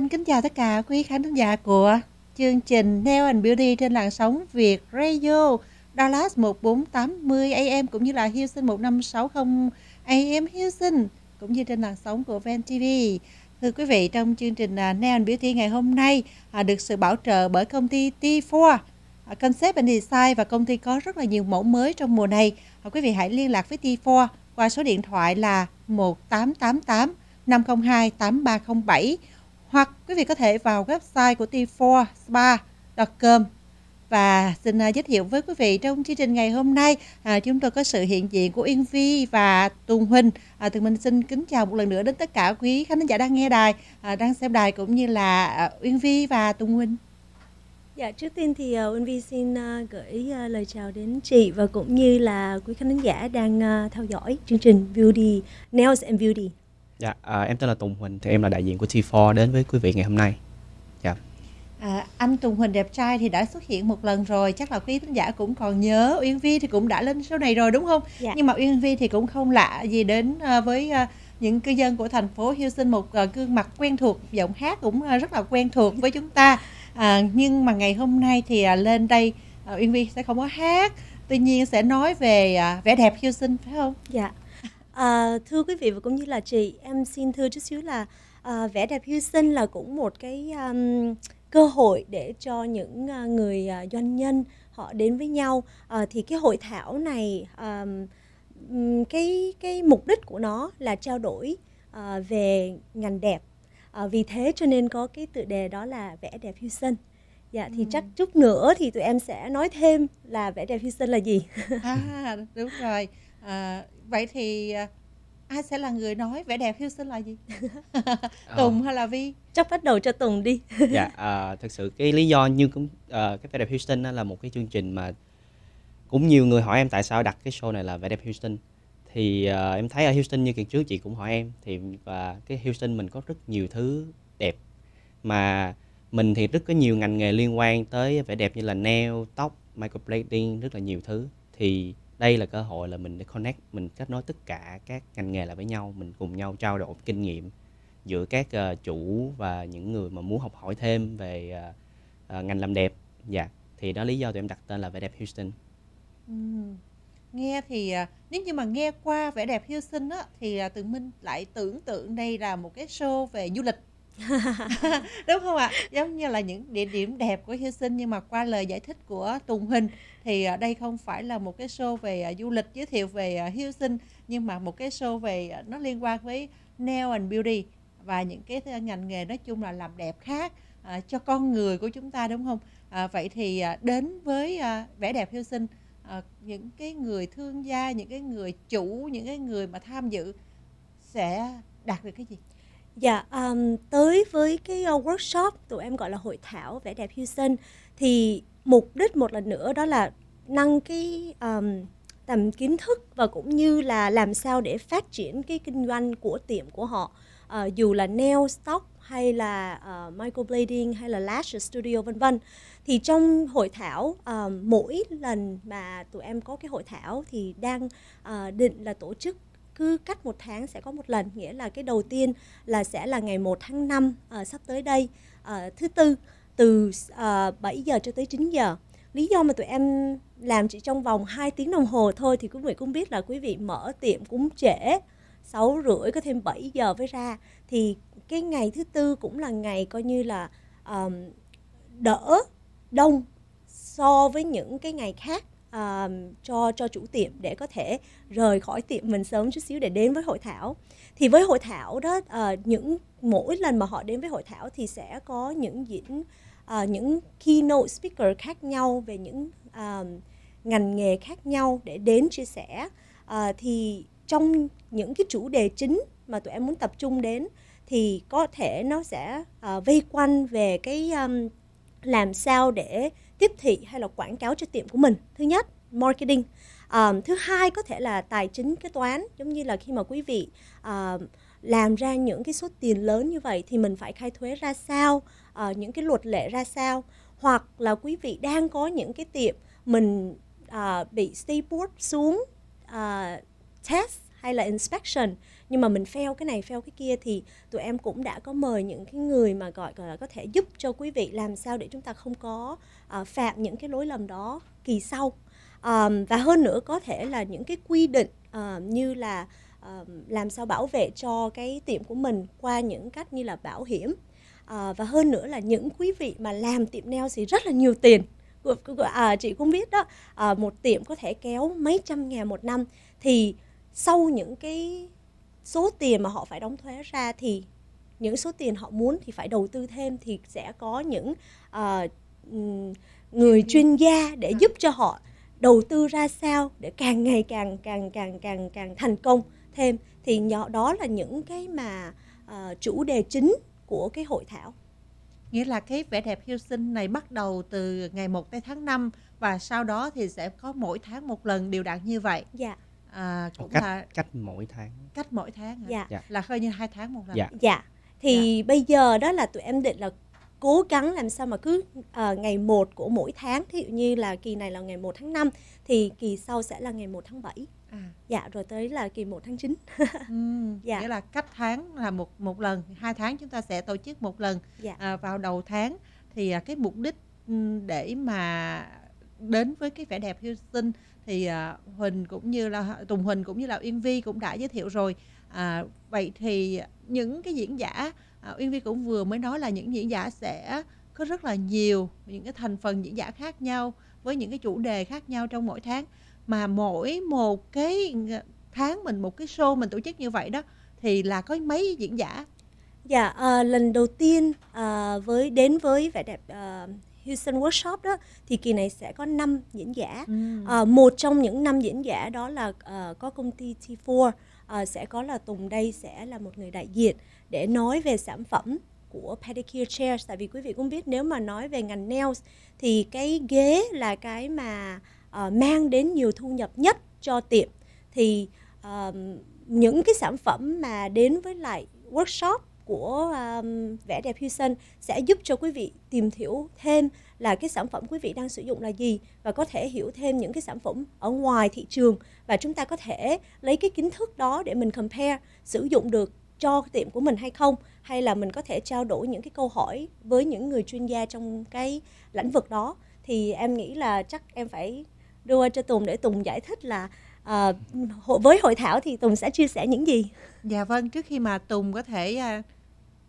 xin kính chào tất cả quý khán thính giả của chương trình Nail and Beauty trên làn sóng Việt Radio Dallas 1480 AM cũng như là Houston 1560 AM Houston cũng như trên làn sóng của Ven TV. Thưa quý vị, trong chương trình à, Nail and Beauty ngày hôm nay à, được sự bảo trợ bởi công ty T4 à, Concept and Design và công ty có rất là nhiều mẫu mới trong mùa này. Quý vị hãy liên lạc với T4 qua số điện thoại là 1888 502 8307 hoặc quý vị có thể vào website của t4spa.com và xin à, giới thiệu với quý vị trong chương trình ngày hôm nay à, chúng tôi có sự hiện diện của Yên Vi và Tùng Huynh. À, Tùng Minh xin kính chào một lần nữa đến tất cả quý khán giả đang nghe đài, à, đang xem đài cũng như là à, Yên Vi và Tùng Huynh. Dạ, trước tiên thì uh, à, Uyên Vi xin uh, gửi uh, lời chào đến chị và cũng như là quý khán giả đang uh, theo dõi chương trình Beauty Nails and Beauty. Dạ, à, em tên là Tùng Huỳnh, thì em là đại diện của T4 đến với quý vị ngày hôm nay. Dạ. À, anh Tùng Huỳnh đẹp trai thì đã xuất hiện một lần rồi, chắc là quý khán giả cũng còn nhớ Uyên Vi thì cũng đã lên show này rồi đúng không? Dạ. Nhưng mà Uyên Vi thì cũng không lạ gì đến à, với à, những cư dân của thành phố Houston một à, gương mặt quen thuộc, giọng hát cũng rất là quen thuộc với chúng ta. À, nhưng mà ngày hôm nay thì lên đây Uyên Vi sẽ không có hát, tuy nhiên sẽ nói về vẻ đẹp Houston phải không? Dạ À, thưa quý vị và cũng như là chị, em xin thưa chút xíu là à, vẻ đẹp sinh là cũng một cái um, cơ hội để cho những uh, người uh, doanh nhân họ đến với nhau. À, thì cái hội thảo này um, cái cái mục đích của nó là trao đổi uh, về ngành đẹp. À, vì thế cho nên có cái tựa đề đó là vẻ đẹp sinh Dạ thì ừ. chắc chút nữa thì tụi em sẽ nói thêm là vẻ đẹp sinh là gì. à đúng rồi. À, vậy thì à, ai sẽ là người nói vẻ đẹp Houston là gì Tùng ờ. hay là Vi chắc bắt đầu cho Tùng đi dạ à, thật sự cái lý do như cũng à, cái vẻ đẹp Houston là một cái chương trình mà cũng nhiều người hỏi em tại sao đặt cái show này là vẻ đẹp Houston thì à, em thấy ở Houston như kỳ trước chị cũng hỏi em thì và cái Houston mình có rất nhiều thứ đẹp mà mình thì rất có nhiều ngành nghề liên quan tới vẻ đẹp như là nail tóc microblading rất là nhiều thứ thì đây là cơ hội là mình để connect mình kết nối tất cả các ngành nghề lại với nhau mình cùng nhau trao đổi kinh nghiệm giữa các uh, chủ và những người mà muốn học hỏi thêm về uh, uh, ngành làm đẹp dạ yeah. thì đó lý do tụi em đặt tên là vẻ đẹp Houston ừ. nghe thì nếu như mà nghe qua vẻ đẹp Houston á thì tự Minh lại tưởng tượng đây là một cái show về du lịch đúng không ạ giống như là những địa điểm đẹp của Hi Sinh nhưng mà qua lời giải thích của Tùng Hình thì ờ, đây không phải là một cái show về ờ, du lịch giới thiệu về ờ, Hi Sinh nhưng mà một cái show về nó liên quan với nail and beauty và những cái ngành nghề nói chung là làm đẹp khác à, cho con người của chúng ta đúng không à, vậy thì à, đến với à, vẻ đẹp hiêu sinh à, những cái người thương gia những cái người chủ những cái người mà tham dự sẽ đạt được cái gì Dạ, um, tới với cái uh, workshop tụi em gọi là hội thảo vẻ đẹp Houston thì mục đích một lần nữa đó là nâng cái um, tầm kiến thức và cũng như là làm sao để phát triển cái kinh doanh của tiệm của họ uh, dù là nail stock hay là uh, microblading hay là lash studio vân vân thì trong hội thảo uh, mỗi lần mà tụi em có cái hội thảo thì đang uh, định là tổ chức cứ cách một tháng sẽ có một lần nghĩa là cái đầu tiên là sẽ là ngày 1 tháng 5 uh, ờ, sắp tới đây uh, thứ tư từ uh, ờ, 7 giờ cho tới 9 giờ lý do mà tụi em làm chỉ trong vòng 2 tiếng đồng hồ thôi thì quý vị cũng biết là quý vị mở tiệm cũng trễ 6 rưỡi có thêm 7 giờ với ra thì cái ngày thứ tư cũng là ngày coi như là um, đỡ đông so với những cái ngày khác um, cho cho chủ tiệm để có thể rời khỏi tiệm mình sớm chút xíu để đến với hội thảo thì với hội thảo đó uh, những mỗi lần mà họ đến với hội thảo thì sẽ có những diễn uh, những keynote speaker khác nhau về những um, ngành nghề khác nhau để đến chia sẻ uh, thì trong những cái chủ đề chính mà tụi em muốn tập trung đến thì có thể nó sẽ uh, vây quanh về cái um, làm sao để tiếp thị hay là quảng cáo cho tiệm của mình thứ nhất marketing à, thứ hai có thể là tài chính kế toán giống như là khi mà quý vị à, làm ra những cái số tiền lớn như vậy thì mình phải khai thuế ra sao à, những cái luật lệ ra sao hoặc là quý vị đang có những cái tiệm mình à, bị state board xuống à, test hay là inspection nhưng mà mình fail cái này fail cái kia thì tụi em cũng đã có mời những cái người mà gọi là có thể giúp cho quý vị làm sao để chúng ta không có uh, ờ, phạm những cái lỗi lầm đó kỳ sau um, và hơn nữa có thể là những cái quy định uh, như là uh, làm sao bảo vệ cho cái tiệm của mình qua những cách như là bảo hiểm uh, và hơn nữa là những quý vị mà làm tiệm nail thì rất là nhiều tiền à, chị cũng biết đó à, một tiệm có thể kéo mấy trăm ngàn một năm thì sau những cái số tiền mà họ phải đóng thuế ra thì những số tiền họ muốn thì phải đầu tư thêm thì sẽ có những uh, người chuyên gia để ừ. giúp cho họ đầu tư ra sao để càng ngày càng càng càng càng càng thành công thêm thì nhỏ đó là những cái mà uh, chủ đề chính của cái hội thảo nghĩa là cái vẻ đẹp hiêu sinh này bắt đầu từ ngày 1 tới tháng 5 và sau đó thì sẽ có mỗi tháng một lần điều đặn như vậy dạ à, cũng cách, là cách mỗi tháng cách mỗi tháng hả? Dạ. dạ là hơi như hai tháng một lần dạ, dạ. thì dạ. bây giờ đó là tụi em định là cố gắng làm sao mà cứ uh, ngày 1 của mỗi tháng thí dụ như là kỳ này là ngày 1 tháng 5 thì kỳ sau sẽ là ngày 1 tháng 7 à. dạ rồi tới là kỳ 1 tháng 9 ừ, dạ. nghĩa là cách tháng là một một lần hai tháng chúng ta sẽ tổ chức một lần dạ. à, vào đầu tháng thì à, cái mục đích để mà đến với cái vẻ đẹp Houston thì à, Huỳnh cũng như là Tùng Huỳnh cũng như là Uyên Vi cũng đã giới thiệu rồi à, vậy thì những cái diễn giả à, uyên vi cũng vừa mới nói là những diễn giả sẽ có rất là nhiều những cái thành phần diễn giả khác nhau với những cái chủ đề khác nhau trong mỗi tháng mà mỗi một cái tháng mình một cái show mình tổ chức như vậy đó thì là có mấy diễn giả dạ à, lần đầu tiên à, với đến với vẻ đẹp à, Houston Workshop đó thì kỳ này sẽ có 5 diễn giả. Ừ. À, một trong những năm diễn giả đó là à, có công ty T4 à, sẽ có là Tùng đây sẽ là một người đại diện để nói về sản phẩm của pedicure chairs tại vì quý vị cũng biết nếu mà nói về ngành nails thì cái ghế là cái mà uh, mang đến nhiều thu nhập nhất cho tiệm thì uh, những cái sản phẩm mà đến với lại workshop của um, vẽ đẹp Houston sẽ giúp cho quý vị tìm hiểu thêm là cái sản phẩm quý vị đang sử dụng là gì và có thể hiểu thêm những cái sản phẩm ở ngoài thị trường và chúng ta có thể lấy cái kiến thức đó để mình compare sử dụng được cho cái tiệm của mình hay không hay là mình có thể trao đổi những cái câu hỏi với những người chuyên gia trong cái lĩnh vực đó thì em nghĩ là chắc em phải đưa cho Tùng để Tùng giải thích là à, với hội thảo thì Tùng sẽ chia sẻ những gì. Dạ vâng, trước khi mà Tùng có thể à,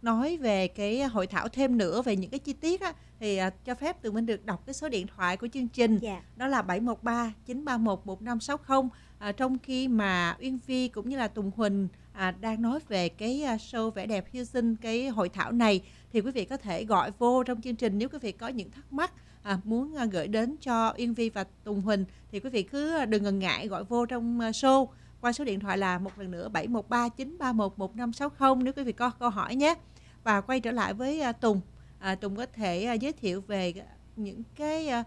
nói về cái hội thảo thêm nữa về những cái chi tiết á thì à, cho phép tụi mình được đọc cái số điện thoại của chương trình yeah. Dạ. đó là 713 931 1560 à, trong khi mà Uyên Vi cũng như là Tùng Huỳnh à, đang nói về cái à, show vẻ đẹp sinh cái hội thảo này thì quý vị có thể gọi vô trong chương trình nếu quý vị có những thắc mắc à, muốn à, gửi đến cho Uyên Vi và Tùng Huỳnh thì quý vị cứ à, đừng ngần ngại gọi vô trong à, show qua số điện thoại là một lần nữa 713 931 1560 nếu quý vị có câu hỏi nhé. Và quay trở lại với Tùng à, Tùng có thể à, giới thiệu về à, những cái à,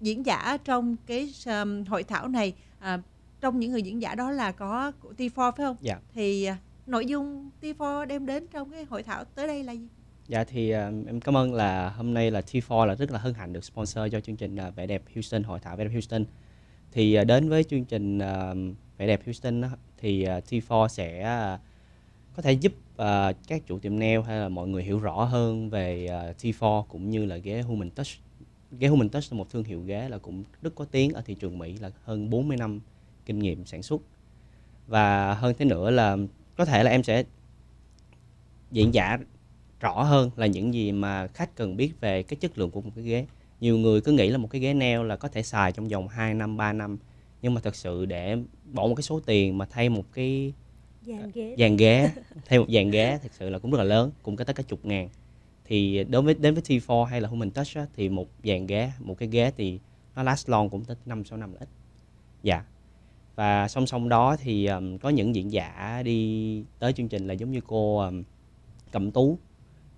diễn giả trong cái à, hội thảo này à, trong những người diễn giả đó là có của T4 phải không? Dạ. Thì à, nội dung T4 đem đến trong cái hội thảo tới đây là gì? Dạ thì um, em cảm ơn là hôm nay là T4 là rất là hân hạnh được sponsor cho chương trình uh, vẻ đẹp Houston hội thảo vẻ đẹp Houston. Thì uh, đến với chương trình uh, vẻ đẹp Houston uh, thì uh, T4 sẽ uh, có thể giúp uh, các chủ tiệm nail hay là mọi người hiểu rõ hơn về uh, ờ, T4 cũng như là ghế Human Touch. Ghế Human Touch là một thương hiệu ghế là cũng rất có tiếng ở thị trường Mỹ là hơn 40 năm kinh nghiệm sản xuất. Và hơn thế nữa là có thể là em sẽ diễn giả rõ hơn là những gì mà khách cần biết về cái chất lượng của một cái ghế. Nhiều người cứ nghĩ là một cái ghế nail là có thể xài trong vòng 2 năm, 3 năm. Nhưng mà thật sự để bỏ một cái số tiền mà thay một cái dàn dạ. ghế thêm một dàn ghế thật sự là cũng rất là lớn cũng có tới cả chục ngàn thì đối với đến với T4 hay là Human Touch á, thì một dàn ghế một cái ghế thì nó last long cũng tới năm sáu năm là ít dạ và song song đó thì um, có những diễn giả đi tới chương trình là giống như cô um, Cẩm Tú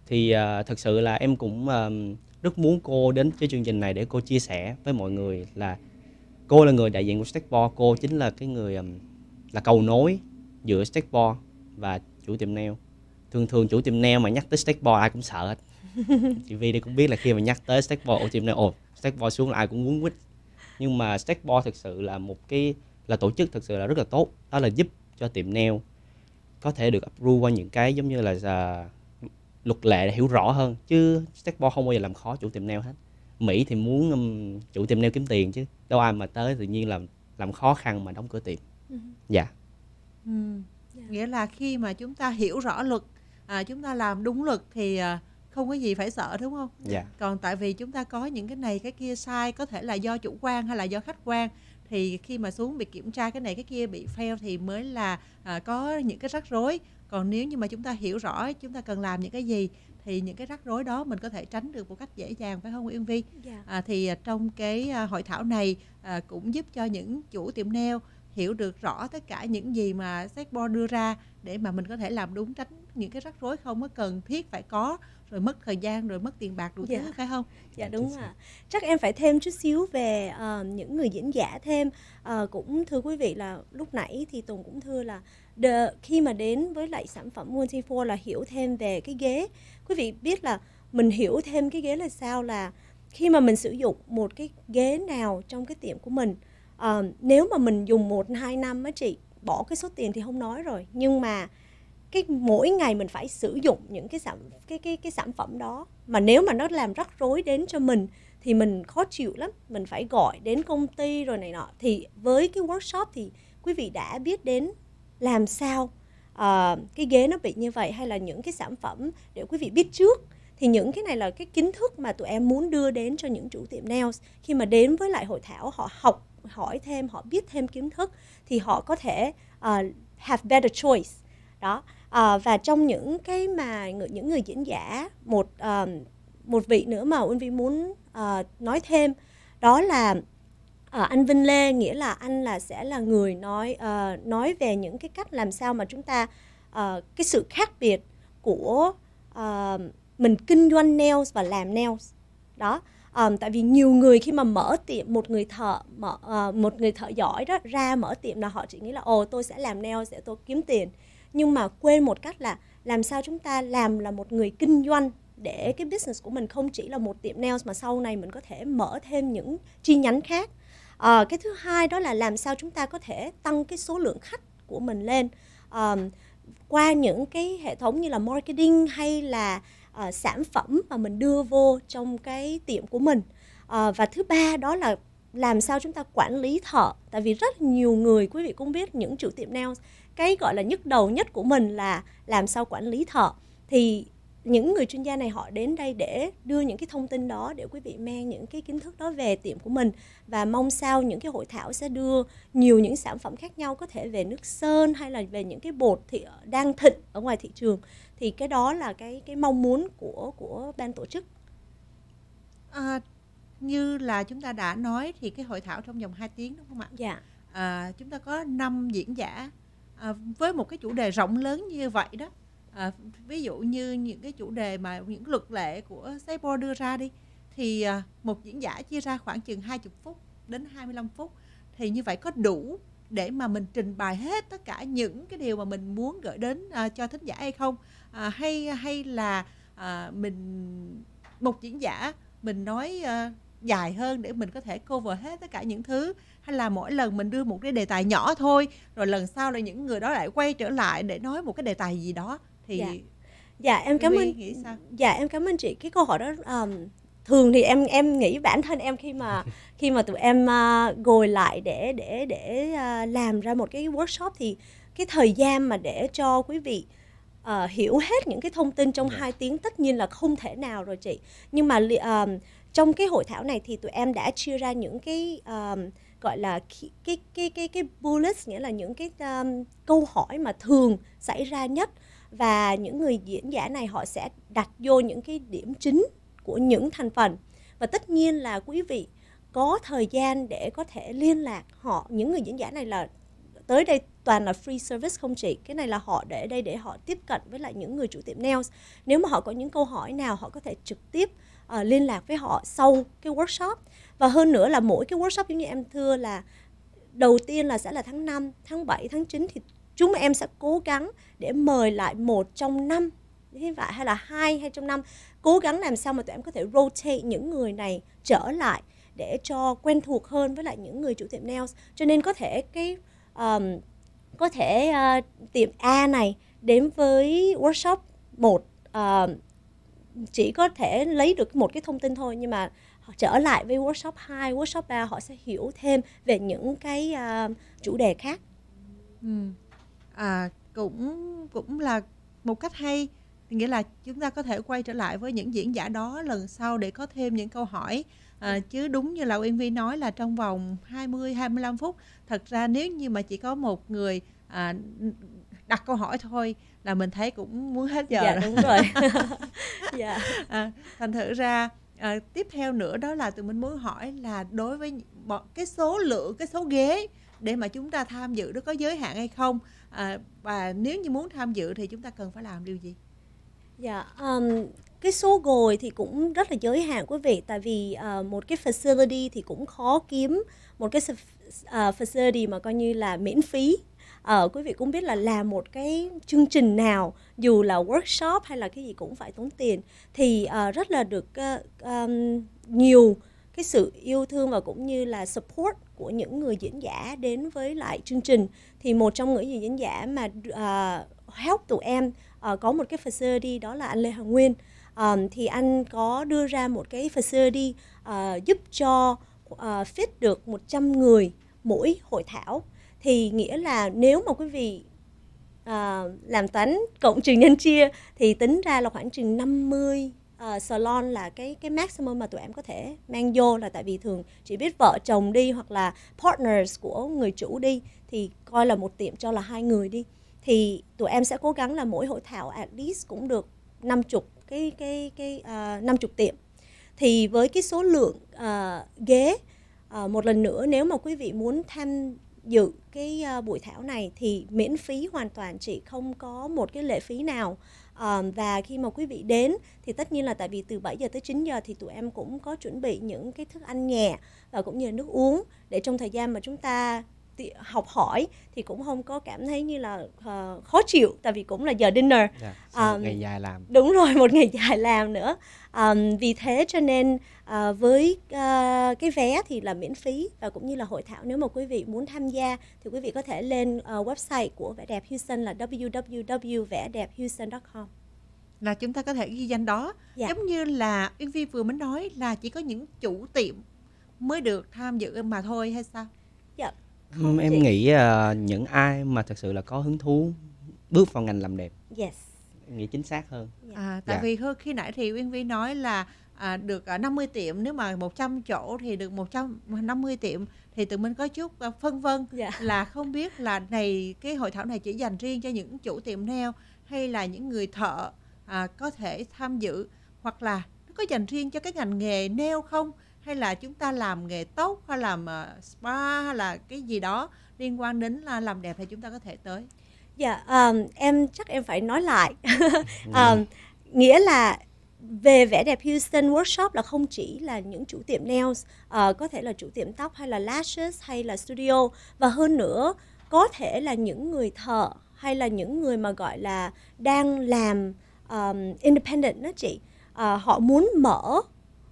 thì uh, ờ, thật sự là em cũng um, rất muốn cô đến với chương trình này để cô chia sẻ với mọi người là cô là người đại diện của Stackboard cô chính là cái người um, là cầu nối giữa skateboard và chủ tiệm nail thường thường chủ tiệm nail mà nhắc tới skateboard ai cũng sợ hết chị Vi đây cũng biết là khi mà nhắc tới skateboard ổ tiệm nail ồ skateboard xuống là ai cũng muốn quýt nhưng mà skateboard thực sự là một cái là tổ chức thực sự là rất là tốt đó là giúp cho tiệm nail có thể được approve qua những cái giống như là uh, luật lệ để hiểu rõ hơn chứ skateboard không bao giờ làm khó chủ tiệm nail hết Mỹ thì muốn um, chủ tiệm nail kiếm tiền chứ đâu ai mà tới tự nhiên làm làm khó khăn mà đóng cửa tiệm ừ. dạ yeah. Ừm. Dạ. Nghĩa là khi mà chúng ta hiểu rõ luật, à, chúng ta làm đúng luật thì à, không có gì phải sợ đúng không? Dạ. Còn tại vì chúng ta có những cái này cái kia sai có thể là do chủ quan hay là do khách quan thì khi mà xuống bị kiểm tra cái này cái kia bị fail thì mới là à, có những cái rắc rối. Còn nếu như mà chúng ta hiểu rõ chúng ta cần làm những cái gì thì những cái rắc rối đó mình có thể tránh được một cách dễ dàng phải không Uyên Vi? Dạ. À, thì à, trong cái à, hội thảo này à, cũng giúp cho những chủ tiệm nail hiểu được rõ tất cả những gì mà Secbo đưa ra để mà mình có thể làm đúng tránh những cái rắc rối không có cần thiết phải có rồi mất thời gian rồi mất tiền bạc đủ dạ. thứ phải không? Dạ, dạ đúng ạ. Chắc em phải thêm chút xíu về uh, những người diễn giả thêm. Uh, cũng thưa quý vị là lúc nãy thì Tùng cũng thưa là the, khi mà đến với lại sản phẩm Multifor là hiểu thêm về cái ghế. Quý vị biết là mình hiểu thêm cái ghế là sao là khi mà mình sử dụng một cái ghế nào trong cái tiệm của mình uh, nếu mà mình dùng một hai năm á chị bỏ cái số tiền thì không nói rồi nhưng mà cái mỗi ngày mình phải sử dụng những cái sản cái cái cái sản phẩm đó mà nếu mà nó làm rắc rối đến cho mình thì mình khó chịu lắm mình phải gọi đến công ty rồi này nọ thì với cái workshop thì quý vị đã biết đến làm sao uh, cái ghế nó bị như vậy hay là những cái sản phẩm để quý vị biết trước thì những cái này là cái kiến thức mà tụi em muốn đưa đến cho những chủ tiệm nails khi mà đến với lại hội thảo họ học hỏi thêm họ biết thêm kiến thức thì họ có thể uh, have better choice đó uh, và trong những cái mà những người diễn giả một uh, một vị nữa mà anh Vi muốn uh, nói thêm đó là uh, anh Vinh Lê nghĩa là anh là sẽ là người nói uh, nói về những cái cách làm sao mà chúng ta uh, cái sự khác biệt của uh, mình kinh doanh nails và làm nails đó um, tại vì nhiều người khi mà mở tiệm một người thợ mở uh, một người thợ giỏi đó ra mở tiệm là họ chỉ nghĩ là ồ tôi sẽ làm nail sẽ tôi kiếm tiền nhưng mà quên một cách là làm sao chúng ta làm là một người kinh doanh để cái business của mình không chỉ là một tiệm nails mà sau này mình có thể mở thêm những chi nhánh khác à, cái thứ hai đó là làm sao chúng ta có thể tăng cái số lượng khách của mình lên à, qua những cái hệ thống như là marketing hay là Ờ, sản phẩm mà mình đưa vô trong cái tiệm của mình uh, và thứ ba đó là làm sao chúng ta quản lý thợ tại vì rất nhiều người quý vị cũng biết những chủ tiệm nail cái gọi là nhức đầu nhất của mình là làm sao quản lý thợ thì những người chuyên gia này họ đến đây để đưa những cái thông tin đó để quý vị mang những cái kiến thức đó về tiệm của mình và mong sao những cái hội thảo sẽ đưa nhiều những sản phẩm khác nhau có thể về nước sơn hay là về những cái bột thì ờ, đang thịnh ở ngoài thị trường thì cái đó là cái cái mong muốn của của ban tổ chức à, như là chúng ta đã nói thì cái hội thảo trong vòng 2 tiếng đúng không ạ dạ à, chúng ta có 5 diễn giả à, với một cái chủ đề rộng lớn như vậy đó à, ví dụ như những cái chủ đề mà những luật lệ của Seibo đưa ra đi thì à, một diễn giả chia ra khoảng chừng 20 phút đến 25 phút thì như vậy có đủ để mà mình trình bày hết tất cả những cái điều mà mình muốn gửi đến uh, cho thính giả hay không uh, hay hay là uh, mình một diễn giả mình nói uh, dài hơn để mình có thể cover hết tất cả những thứ hay là mỗi lần mình đưa một cái đề tài nhỏ thôi rồi lần sau là những người đó lại quay trở lại để nói một cái đề tài gì đó thì dạ, dạ em cảm ơn dạ em cảm ơn chị cái câu hỏi đó um, thường thì em em nghĩ bản thân em khi mà khi mà tụi em uh, ngồi lại để để để uh, làm ra một cái workshop thì cái thời gian mà để cho quý vị uh, hiểu hết những cái thông tin trong dạ. hai tiếng tất nhiên là không thể nào rồi chị nhưng mà uh, trong cái hội thảo này thì tụi em đã chia ra những cái uh, gọi là cái cái cái cái, cái bullets nghĩa là những cái um, câu hỏi mà thường xảy ra nhất và những người diễn giả này họ sẽ đặt vô những cái điểm chính của những thành phần và tất nhiên là quý vị có thời gian để có thể liên lạc họ những người diễn giả này là tới đây toàn là free service không chị cái này là họ để đây để họ tiếp cận với lại những người chủ tiệm nails nếu mà họ có những câu hỏi nào họ có thể trực tiếp uh, liên lạc với họ sau cái workshop và hơn nữa là mỗi cái workshop giống như em thưa là đầu tiên là sẽ là tháng 5, tháng 7, tháng 9 thì chúng em sẽ cố gắng để mời lại một trong năm như vậy hay là hai hay trong năm cố gắng làm sao mà tụi em có thể rotate những người này trở lại để cho quen thuộc hơn với lại những người chủ tiệm nails cho nên có thể cái um, có thể uh, tiệm A này đến với workshop một uh, chỉ có thể lấy được một cái thông tin thôi nhưng mà họ trở lại với workshop 2, workshop 3 họ sẽ hiểu thêm về những cái uh, chủ đề khác. Ừ. À, cũng cũng là một cách hay nghĩa là chúng ta có thể quay trở lại với những diễn giả đó lần sau để có thêm những câu hỏi à, chứ đúng như là Uyên Vi nói là trong vòng 20 25 phút thật ra nếu như mà chỉ có một người à, đặt câu hỏi thôi là mình thấy cũng muốn hết giờ dạ, rồi. đúng rồi dạ à, thành thử ra à, tiếp theo nữa đó là tụi mình muốn hỏi là đối với cái số lượng cái số ghế để mà chúng ta tham dự nó có giới hạn hay không à, và nếu như muốn tham dự thì chúng ta cần phải làm điều gì Dạ, um, cái số ngồi thì cũng rất là giới hạn quý vị tại vì uh, một cái facility thì cũng khó kiếm một cái uh, facility mà coi như là miễn phí ờ uh, quý vị cũng biết là làm một cái chương trình nào dù là workshop hay là cái gì cũng phải tốn tiền thì uh, rất là được uh, um, nhiều cái sự yêu thương và cũng như là support của những người diễn giả đến với lại chương trình thì một trong những người diễn giả mà uh, help tụi em Ờ, có một cái facility đó là anh Lê Hoàng Nguyên um, thì anh có đưa ra một cái facility uh, giúp cho uh, fit được 100 người mỗi hội thảo thì nghĩa là nếu mà quý vị uh, làm toán cộng trừ nhân chia thì tính ra là khoảng chừng 50 uh, salon là cái cái maximum mà tụi em có thể mang vô là tại vì thường chỉ biết vợ chồng đi hoặc là partners của người chủ đi thì coi là một tiệm cho là hai người đi thì tụi em sẽ cố gắng là mỗi hội thảo at least cũng được 50 cái cái cái uh, ờ, 50 tiệm. Thì với cái số lượng uh, ghế uh, một lần nữa nếu mà quý vị muốn tham dự cái uh, buổi thảo này thì miễn phí hoàn toàn chị không có một cái lệ phí nào um, và khi mà quý vị đến thì tất nhiên là tại vì từ 7 giờ tới 9 giờ thì tụi em cũng có chuẩn bị những cái thức ăn nhẹ và cũng như là nước uống để trong thời gian mà chúng ta học hỏi thì cũng không có cảm thấy như là uh, khó chịu tại vì cũng là giờ dinner yeah, dạ, um, một ngày dài làm đúng rồi một ngày dài làm nữa um, vì thế cho nên uh, với uh, cái vé thì là miễn phí và cũng như là hội thảo nếu mà quý vị muốn tham gia thì quý vị có thể lên uh, website của vẻ đẹp Houston là www vẻ com là chúng ta có thể ghi danh đó dạ. giống như là Uyên Vi vừa mới nói là chỉ có những chủ tiệm mới được tham dự mà thôi hay sao? em chị? nghĩ uh, những ai mà thật sự là có hứng thú bước vào ngành làm đẹp yes em nghĩ chính xác hơn dạ. à, tại dạ. vì khi nãy thì Uyên Vi nói là à, được 50 à, tiệm nếu mà 100 chỗ thì được 150 tiệm thì tụi mình có chút à, phân vân dạ. là không biết là này cái hội thảo này chỉ dành riêng cho những chủ tiệm nail hay là những người thợ à, có thể tham dự hoặc là nó có dành riêng cho cái ngành nghề nail không hay là chúng ta làm nghề tóc hay làm ờ, spa hay là cái gì đó liên quan đến là làm đẹp thì chúng ta có thể tới dạ yeah, um, em chắc em phải nói lại um, nghĩa là về vẻ đẹp Houston Workshop là không chỉ là những chủ tiệm nails, uh, có thể là chủ tiệm tóc hay là lashes hay là studio và hơn nữa có thể là những người thợ hay là những người mà gọi là đang làm um, independent đó chị, uh, họ muốn mở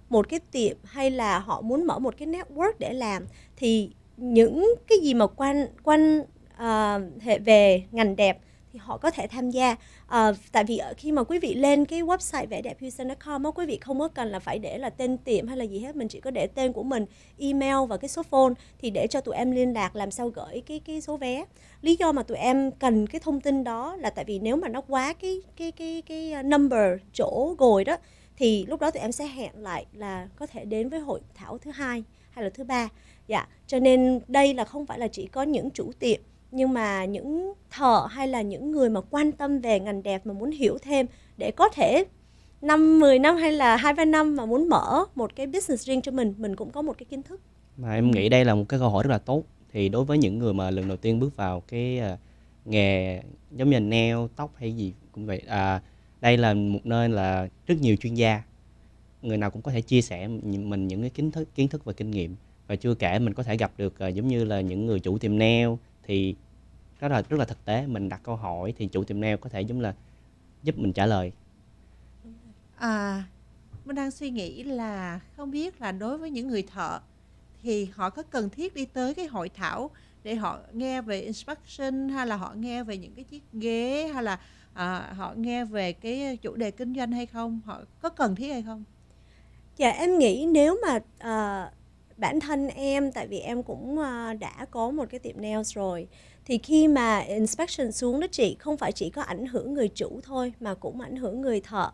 một cái tiệm hay là họ muốn mở một cái network để làm thì những cái gì mà quanh quanh uh, hệ về ngành đẹp thì họ có thể tham gia à, tại vì khi mà quý vị lên cái website vẻ đẹp houston.com quý vị không có cần là phải để là tên tiệm hay là gì hết mình chỉ có để tên của mình email và cái số phone thì để cho tụi em liên lạc làm sao gửi cái cái số vé lý do mà tụi em cần cái thông tin đó là tại vì nếu mà nó quá cái cái cái cái ờ, number chỗ ngồi đó thì lúc đó tụi em sẽ hẹn lại là có thể đến với hội thảo thứ hai hay là thứ ba dạ cho nên đây là không phải là chỉ có những chủ tiệm nhưng mà những thợ hay là những người mà quan tâm về ngành đẹp mà muốn hiểu thêm để có thể năm 10 năm hay là hai ba năm mà muốn mở một cái business riêng cho mình mình cũng có một cái kiến thức mà em nghĩ đây là một cái câu hỏi rất là tốt thì đối với những người mà lần đầu tiên bước vào cái à, nghề giống như là nail tóc hay gì cũng vậy à, đây là một nơi là rất nhiều chuyên gia người nào cũng có thể chia sẻ mình những cái kiến thức kiến thức và kinh nghiệm và chưa kể mình có thể gặp được uh, giống như là những người chủ tiệm nail thì đó là rất là thực tế mình đặt câu hỏi thì chủ tiệm nail có thể giống là giúp mình trả lời à mình đang suy nghĩ là không biết là đối với những người thợ thì họ có cần thiết đi tới cái hội thảo để họ nghe về instruction hay là họ nghe về những cái chiếc ghế hay là à, họ nghe về cái chủ đề kinh doanh hay không họ có cần thiết hay không dạ em nghĩ nếu mà uh, bản thân em tại vì em cũng uh, đã có một cái tiệm nails rồi thì khi mà inspection xuống đó chị không phải chỉ có ảnh hưởng người chủ thôi mà cũng ảnh hưởng người thợ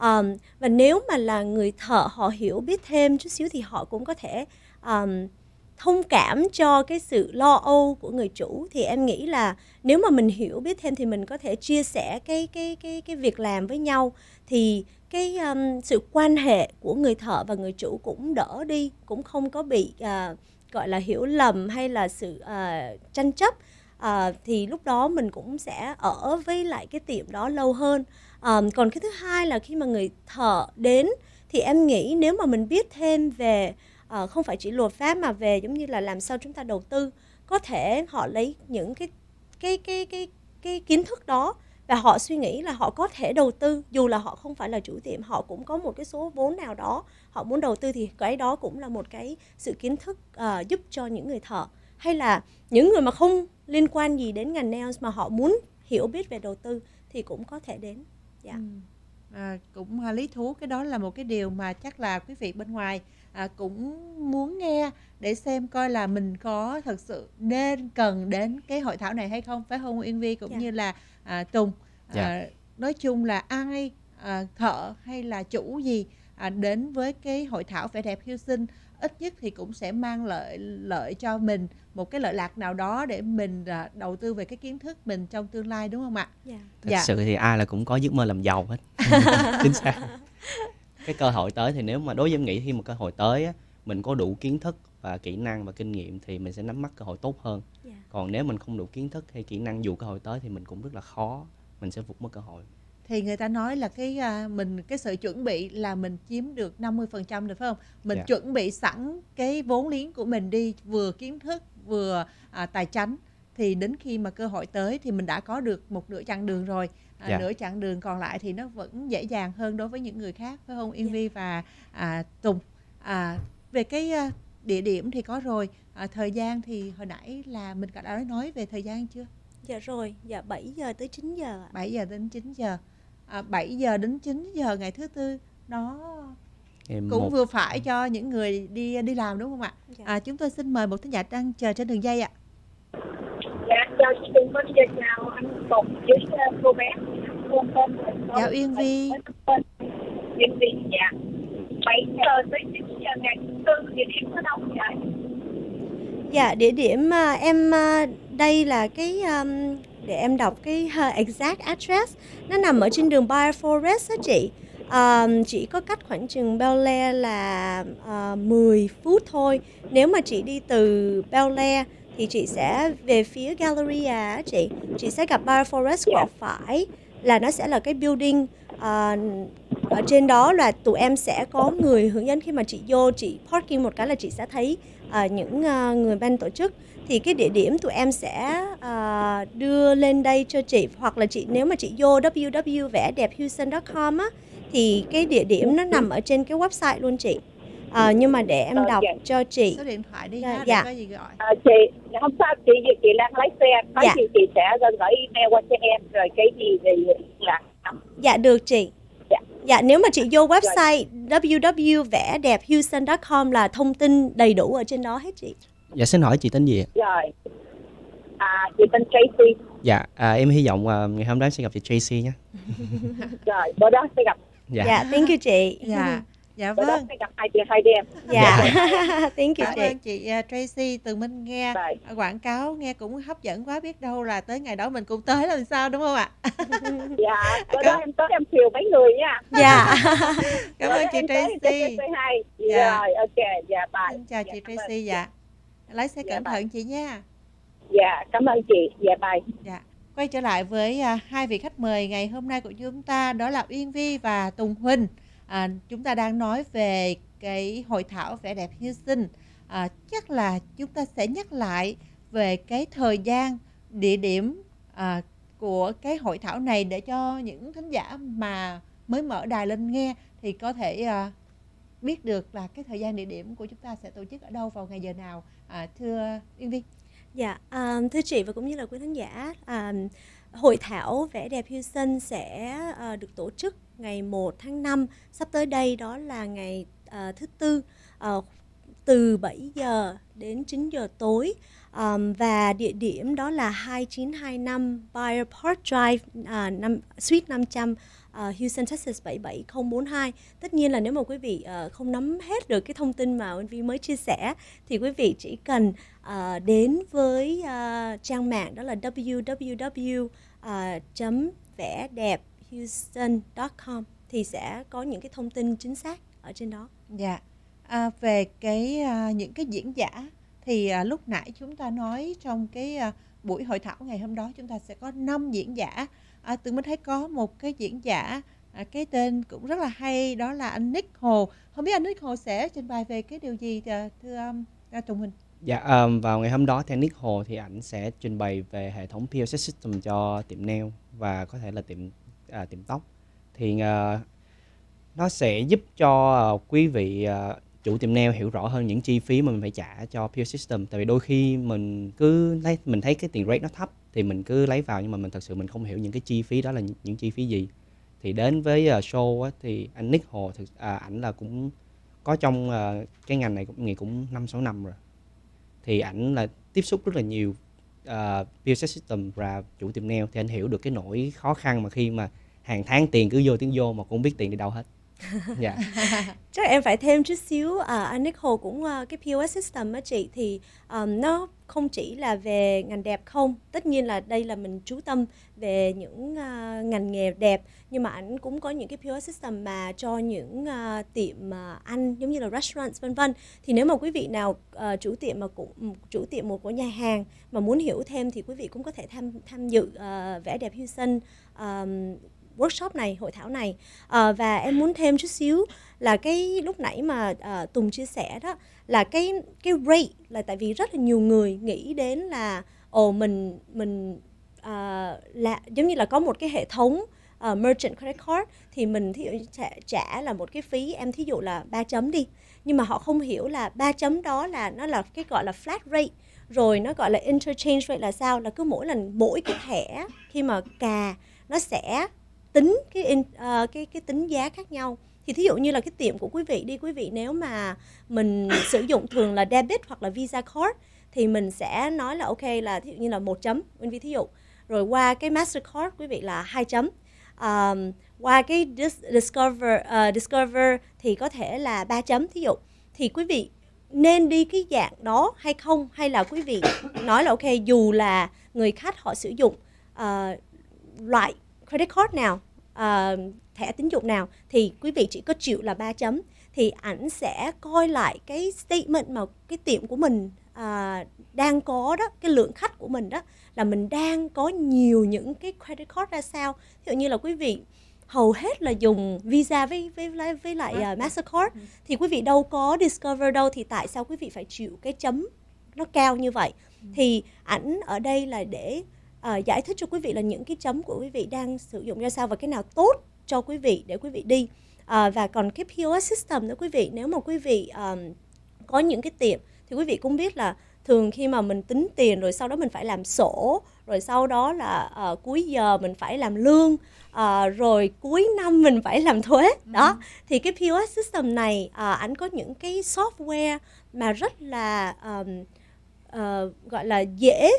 um, và nếu mà là người thợ họ hiểu biết thêm chút xíu thì họ cũng có thể um, thông cảm cho cái sự lo âu của người chủ thì em nghĩ là nếu mà mình hiểu biết thêm thì mình có thể chia sẻ cái cái cái cái việc làm với nhau thì cái um, sự quan hệ của người thợ và người chủ cũng đỡ đi cũng không có bị uh, gọi là hiểu lầm hay là sự uh, tranh chấp à, thì lúc đó mình cũng sẽ ở với lại cái tiệm đó lâu hơn à, còn cái thứ hai là khi mà người thợ đến thì em nghĩ nếu mà mình biết thêm về Ờ, không phải chỉ luật pháp mà về giống như là làm sao chúng ta đầu tư có thể họ lấy những cái cái cái cái cái kiến thức đó và họ suy nghĩ là họ có thể đầu tư dù là họ không phải là chủ tiệm họ cũng có một cái số vốn nào đó họ muốn đầu tư thì cái đó cũng là một cái sự kiến thức uh, giúp cho những người thợ hay là những người mà không liên quan gì đến ngành nails mà họ muốn hiểu biết về đầu tư thì cũng có thể đến dạ yeah. Ừ. à, cũng à, lý thú cái đó là một cái điều mà chắc là quý vị bên ngoài à, cũng muốn nghe để xem coi là mình có thật sự nên cần đến cái hội thảo này hay không phải không Uyên Vi cũng yeah. Dạ. như là à, Tùng dạ. à, nói chung là ai à, thợ hay là chủ gì à, đến với cái hội thảo vẻ đẹp hiếu sinh ít nhất thì cũng sẽ mang lợi lợi cho mình một cái lợi lạc nào đó để mình à, đầu tư về cái kiến thức mình trong tương lai đúng không ạ? Yeah. Dạ. Thật dạ. sự thì ai là cũng có giấc mơ làm giàu hết. Chính xác cái cơ hội tới thì nếu mà đối với em nghĩ khi một cơ hội tới á, mình có đủ kiến thức và kỹ năng và kinh nghiệm thì mình sẽ nắm bắt cơ hội tốt hơn yeah. Dạ. còn nếu mình không đủ kiến thức hay kỹ năng dù cơ hội tới thì mình cũng rất là khó mình sẽ vụt mất cơ hội thì người ta nói là cái à, mình cái sự chuẩn bị là mình chiếm được 50% được phải không? Mình yeah. Dạ. chuẩn bị sẵn cái vốn liếng của mình đi vừa kiến thức vừa à, tài chánh thì đến khi mà cơ hội tới thì mình đã có được một nửa chặng đường rồi à, yeah. Dạ. nửa chặng đường còn lại thì nó vẫn dễ dàng hơn đối với những người khác phải không Yên yeah. Dạ. Vi và à, Tùng à, về cái à, địa điểm thì có rồi à, thời gian thì hồi nãy là mình đã nói về thời gian chưa dạ rồi dạ 7 giờ tới 9 giờ 7 giờ đến 9 giờ à, 7 giờ đến 9 giờ ngày thứ tư nó Em cũng một... vừa phải cho những người đi đi làm đúng không ạ dạ. à, chúng tôi xin mời một thính giả đang chờ trên đường dây ạ Giao chị Tường Vân Việt nào anh Cộng với ờ, cô bé Quân Vân Dạ Uyên Vi Uyên Vi dạ Bảy giờ tới 9 giờ ngày tư địa điểm có đông vậy Dạ địa điểm mà ờ, em ờ, đây là cái um, để em đọc cái uh, exact address nó nằm ở trên đường Bar Forest đó chị um, chỉ có cách khoảng chừng Bel Air là uh, 10 phút thôi nếu mà chị đi từ Bel Air thì chị sẽ về phía gallery à, chị chị sẽ gặp Bar Forest yeah. Dạ. quẹo phải là nó sẽ là cái building uh, ở trên đó là tụi em sẽ có người hướng dẫn khi mà chị vô chị parking một cái là chị sẽ thấy uh, những uh, người ban tổ chức thì cái địa điểm tụi em sẽ uh, đưa lên đây cho chị hoặc là chị nếu mà chị vô www vẽ đẹp houston com á thì cái địa điểm nó nằm ở trên cái website luôn chị à, nhưng mà để em đọc dạ. cho chị số điện thoại đi dạ, ha dạ. có gì gọi à, chị không sao chị chị đang lái xe có dạ. gì chị sẽ gửi email qua cho em rồi cái gì thì là dạ được chị dạ. dạ. nếu mà chị vô website www vẽ com là thông tin đầy đủ ở trên đó hết chị dạ xin hỏi chị tên gì ạ rồi à, chị tên Tracy dạ à, em hy vọng à, ngày hôm đó sẽ gặp chị Tracy nhé rồi bữa đó sẽ gặp dạ, dạ thank you chị dạ dạ Để vâng gặp hai chị hai đêm dạ, dạ. tiếng you chị chị à, Tracy từ Minh Nghe Bye. À, quảng cáo nghe cũng hấp dẫn quá biết đâu là tới ngày đó mình cũng tới làm sao đúng không ạ dạ bữa đó em tới em chiều mấy người nha dạ, dạ. cảm ơn chị Tracy dạ. dạ ok dạ bài xin chào chị Tracy dạ lái xe cẩn thận chị nha dạ cảm ơn chị dạ bài dạ quay trở lại với à, hai vị khách mời ngày hôm nay của chúng ta đó là Uyên Vi và Tùng Huỳnh à, chúng ta đang nói về cái hội thảo vẻ đẹp Houston à, chắc là chúng ta sẽ nhắc lại về cái thời gian địa điểm à, của cái hội thảo này để cho những thính giả mà mới mở đài lên nghe thì có thể à, biết được là cái thời gian địa điểm của chúng ta sẽ tổ chức ở đâu vào ngày giờ nào à, thưa Yên Viên. Dạ, um, thưa chị và cũng như là quý thính giả, um, Hội thảo Vẽ đẹp Houston sẽ uh, được tổ chức ngày 1 tháng 5 sắp tới đây đó là ngày uh, thứ tư uh, từ 7 giờ đến 9 giờ tối um, và địa điểm đó là 2925 Buyer Park Drive, à, năm, Suite 500, uh, ờ, Houston, Texas 77042. Tất nhiên là nếu mà quý vị uh, không nắm hết được cái thông tin mà Uyên Vi mới chia sẻ thì quý vị chỉ cần uh, đến với uh, trang mạng đó là www uh, vẽ đẹp houston.com thì sẽ có những cái thông tin chính xác ở trên đó. Dạ. À, về cái à, những cái diễn giả thì à, lúc nãy chúng ta nói trong cái à, buổi hội thảo ngày hôm đó chúng ta sẽ có 5 diễn giả à, tường mới thấy có một cái diễn giả à, cái tên cũng rất là hay đó là anh Nick Hồ không biết anh Nick Hồ sẽ trình bày về cái điều gì à, thưa à, à Tùng Huỳnh Dạ, um, vào ngày hôm đó thì Nick Hồ thì ảnh sẽ trình bày về hệ thống POS system cho tiệm nail và có thể là tiệm à, tiệm tóc thì uh, nó sẽ giúp cho uh, quý vị uh, chủ tiệm nail hiểu rõ hơn những chi phí mà mình phải trả cho peer system tại vì đôi khi mình cứ lấy mình thấy cái tiền rate nó thấp thì mình cứ lấy vào nhưng mà mình thật sự mình không hiểu những cái chi phí đó là những chi phí gì thì đến với uh, show á, thì anh Nick Hồ thực à, ảnh là cũng có trong uh, cái ngành này cũng nghề cũng năm sáu năm rồi thì ảnh là tiếp xúc rất là nhiều ờ, uh, business system và chủ tiệm nail thì anh hiểu được cái nỗi khó khăn mà khi mà hàng tháng tiền cứ vô tiếng vô mà cũng biết tiền đi đâu hết dạ chắc em phải thêm chút xíu à, anh Nick Hồ cũng à, cái POS system á chị thì um, nó không chỉ là về ngành đẹp không tất nhiên là đây là mình chú tâm về những uh, ngành nghề đẹp nhưng mà ảnh cũng có những cái POS system mà cho những uh, tiệm uh, ăn giống như là restaurants vân vân thì nếu mà quý vị nào uh, chủ tiệm mà cũng chủ tiệm một của nhà hàng mà muốn hiểu thêm thì quý vị cũng có thể tham tham dự uh, vẽ đẹp Houston um, workshop này hội thảo này à, và em muốn thêm chút xíu là cái lúc nãy mà à, Tùng chia sẻ đó là cái cái rate là tại vì rất là nhiều người nghĩ đến là ồ mình mình à, là giống như là có một cái hệ thống uh, merchant credit card thì mình thí dụ trả, trả là một cái phí em thí dụ là ba chấm đi nhưng mà họ không hiểu là ba chấm đó là nó là cái gọi là flat rate rồi nó gọi là interchange rate là sao là cứ mỗi lần mỗi cái thẻ khi mà cà nó sẽ tính cái in, uh, cái cái tính giá khác nhau thì thí dụ như là cái tiệm của quý vị đi quý vị nếu mà mình sử dụng thường là debit hoặc là visa card thì mình sẽ nói là ok là thí dụ như là một chấm bên vì thí dụ rồi qua cái mastercard quý vị là hai chấm um, qua cái discover uh, discover thì có thể là ba chấm thí dụ thì quý vị nên đi cái dạng đó hay không hay là quý vị nói là ok dù là người khách họ sử dụng uh, loại credit card nào uh, thẻ tín dụng nào thì quý vị chỉ có chịu là ba chấm thì ảnh sẽ coi lại cái statement mà cái tiệm của mình à, đang có đó cái lượng khách của mình đó là mình đang có nhiều những cái credit card ra sao ví dụ như là quý vị hầu hết là dùng visa với với với, với lại uh, mastercard ừ. thì quý vị đâu có discover đâu thì tại sao quý vị phải chịu cái chấm nó cao như vậy ừ. thì ảnh ở đây là để Ờ, giải thích cho quý vị là những cái chấm của quý vị đang sử dụng ra sao và cái nào tốt cho quý vị để quý vị đi à, và còn cái POS system nữa quý vị nếu mà quý vị um, có những cái tiệm thì quý vị cũng biết là thường khi mà mình tính tiền rồi sau đó mình phải làm sổ rồi sau đó là uh, cuối giờ mình phải làm lương uh, rồi cuối năm mình phải làm thuế ừ. đó thì cái POS system này uh, ảnh có những cái software mà rất là um, uh, gọi là dễ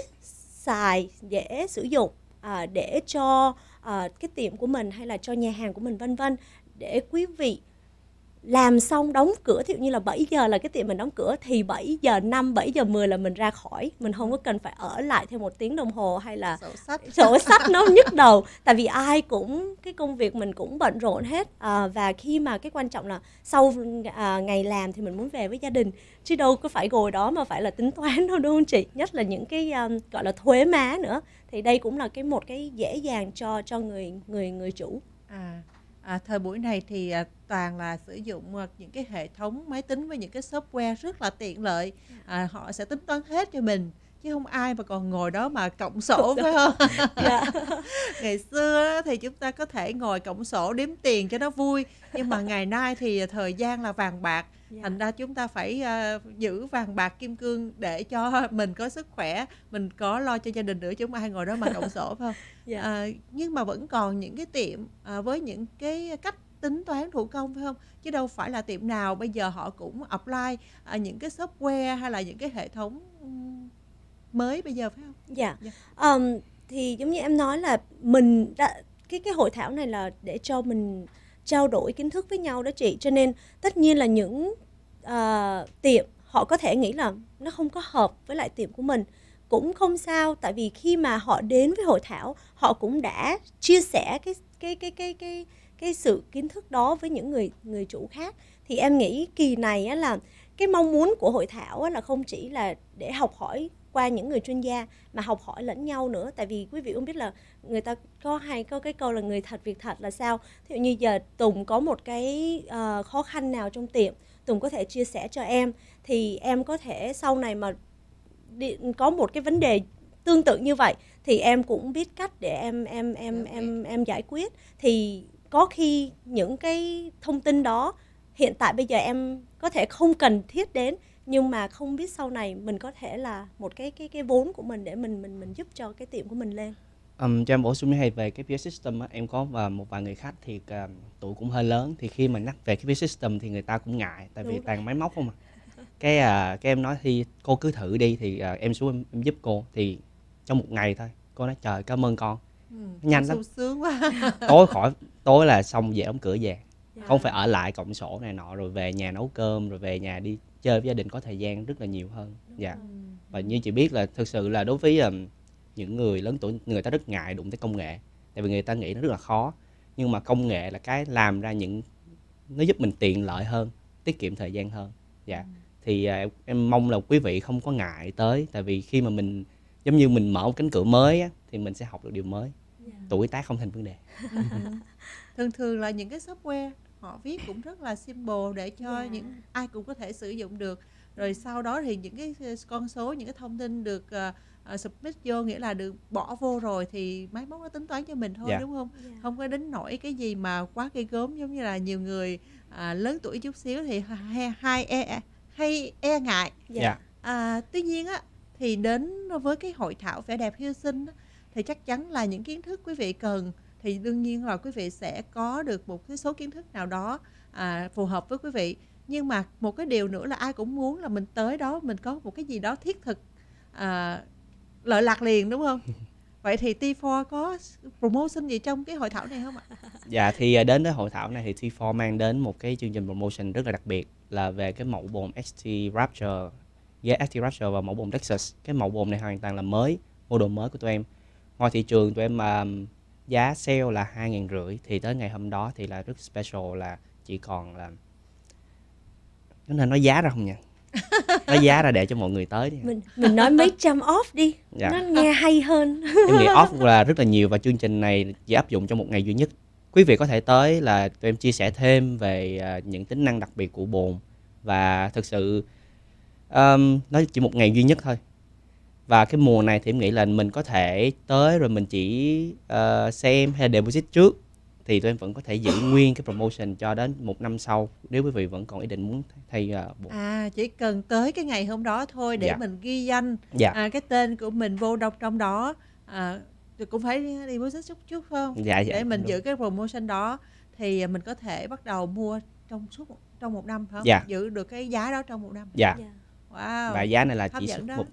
xài dễ sử dụng à, để cho à, cái tiệm của mình hay là cho nhà hàng của mình vân vân để quý vị làm xong đóng cửa thí dụ như là 7 giờ là cái tiệm mình đóng cửa thì 7 giờ 5, 7 giờ 10 là mình ra khỏi mình không có cần phải ở lại thêm một tiếng đồng hồ hay là sổ sách, sổ sách nó nhức đầu tại vì ai cũng cái công việc mình cũng bận rộn hết à, và khi mà cái quan trọng là sau à, ngày làm thì mình muốn về với gia đình chứ đâu có phải ngồi đó mà phải là tính toán đâu đúng không chị nhất là những cái um, gọi là thuế má nữa thì đây cũng là cái một cái dễ dàng cho cho người người người chủ à À, thời buổi này thì à, toàn là sử dụng à, những cái hệ thống máy tính với những cái software rất là tiện lợi. Dạ. À, họ sẽ tính toán hết cho mình chứ không ai mà còn ngồi đó mà cộng sổ phải không dạ. ngày xưa thì chúng ta có thể ngồi cộng sổ đếm tiền cho nó vui nhưng mà ngày nay thì thời gian là vàng bạc dạ. thành ra chúng ta phải uh, giữ vàng bạc kim cương để cho mình có sức khỏe mình có lo cho gia đình nữa chứ không ai ngồi đó mà cộng sổ phải không dạ. à, nhưng mà vẫn còn những cái tiệm à, với những cái cách tính toán thủ công phải không chứ đâu phải là tiệm nào bây giờ họ cũng apply à, những cái software hay là những cái hệ thống mới bây giờ phải không? Dạ. Yeah. Dạ. Um, thì giống như em nói là mình đã, cái cái hội thảo này là để cho mình trao đổi kiến thức với nhau đó chị. Cho nên tất nhiên là những uh, tiệm họ có thể nghĩ là nó không có hợp với lại tiệm của mình cũng không sao tại vì khi mà họ đến với hội thảo họ cũng đã chia sẻ cái cái cái cái cái cái sự kiến thức đó với những người người chủ khác thì em nghĩ kỳ này á là cái mong muốn của hội thảo á là không chỉ là để học hỏi qua những người chuyên gia mà học hỏi lẫn nhau nữa tại vì quý vị cũng biết là người ta có hay có cái câu là người thật việc thật là sao Thì như giờ tùng có một cái uh, khó khăn nào trong tiệm tùng có thể chia sẻ cho em thì em có thể sau này mà đi, có một cái vấn đề tương tự như vậy thì em cũng biết cách để em em em okay. em em giải quyết thì có khi những cái thông tin đó hiện tại bây giờ em có thể không cần thiết đến nhưng mà không biết sau này mình có thể là một cái cái cái vốn của mình để mình mình mình giúp cho cái tiệm của mình lên um, cho em bổ sung hay về cái peer system á, em có và một vài người khách thì uh, tuổi cũng hơi lớn thì khi mà nhắc về cái peer system thì người ta cũng ngại tại Đúng vì rồi. toàn máy móc không à cái uh, cái em nói thì cô cứ thử đi thì uh, em xuống em, em giúp cô thì trong một ngày thôi cô nói trời cảm ơn con ừ, nhanh lắm sướng quá tối khỏi tối là xong về đóng cửa về yeah. Dạ. không phải ở lại cộng sổ này nọ rồi về nhà nấu cơm rồi về nhà đi chơi với gia đình có thời gian rất là nhiều hơn dạ rồi. và như chị biết là thực sự là đối với um, những người lớn tuổi người ta rất ngại đụng tới công nghệ tại vì người ta nghĩ nó rất là khó nhưng mà công nghệ là cái làm ra những nó giúp mình tiện lợi hơn tiết kiệm thời gian hơn dạ ừ. thì uh, em mong là quý vị không có ngại tới tại vì khi mà mình giống như mình mở một cánh cửa mới á, thì mình sẽ học được điều mới yeah. Dạ. tuổi tác không thành vấn đề thường thường là những cái software họ viết cũng rất là simple để cho yeah. Dạ. những ai cũng có thể sử dụng được rồi sau đó thì những cái con số những cái thông tin được uh, submit vô nghĩa là được bỏ vô rồi thì máy móc nó tính toán cho mình thôi yeah. Dạ. đúng không yeah. Dạ. không có đến nổi cái gì mà quá cây gớm giống như là nhiều người uh, lớn tuổi chút xíu thì hay, hay e hay e ngại yeah. Yeah. À, tuy nhiên á thì đến với cái hội thảo vẻ đẹp hy sinh thì chắc chắn là những kiến thức quý vị cần thì đương nhiên là quý vị sẽ có được một cái số kiến thức nào đó à, phù hợp với quý vị nhưng mà một cái điều nữa là ai cũng muốn là mình tới đó mình có một cái gì đó thiết thực à, lợi lạc liền đúng không vậy thì T4 có promotion gì trong cái hội thảo này không ạ? Dạ thì à, đến với hội thảo này thì T4 mang đến một cái chương trình promotion rất là đặc biệt là về cái mẫu bồn ST Rapture, ghế ST Rapture và mẫu bồn texas Cái mẫu bồn này hoàn toàn là mới, mô đồ mới của tụi em. Ngoài thị trường tụi em mà giá sale là hai ngàn rưỡi thì tới ngày hôm đó thì là rất special là chỉ còn là nó nói giá ra không nhỉ nói giá ra để cho mọi người tới đi mình mình nói mấy trăm off đi dạ. nó nghe hay hơn em nghĩ off là rất là nhiều và chương trình này chỉ áp dụng cho một ngày duy nhất quý vị có thể tới là tụi em chia sẻ thêm về à, những tính năng đặc biệt của bồn và thực sự um, nó chỉ một ngày duy nhất thôi và cái mùa này thì em nghĩ là mình có thể tới rồi mình chỉ uh, xem hay là deposit trước thì tụi em vẫn có thể giữ nguyên cái promotion cho đến một năm sau nếu quý vị vẫn còn ý định muốn thay uh, bộ. à chỉ cần tới cái ngày hôm đó thôi để dạ. mình ghi danh dạ. à, cái tên của mình vô đọc trong đó à, cũng phải đi, đi bố chút chút không dạ, dạ, để mình đúng. giữ cái promotion đó thì à, mình có thể bắt đầu mua trong suốt trong một năm phải không dạ. giữ được cái giá đó trong một năm dạ yeah. Dạ. wow và giá này là Hấp chỉ suốt một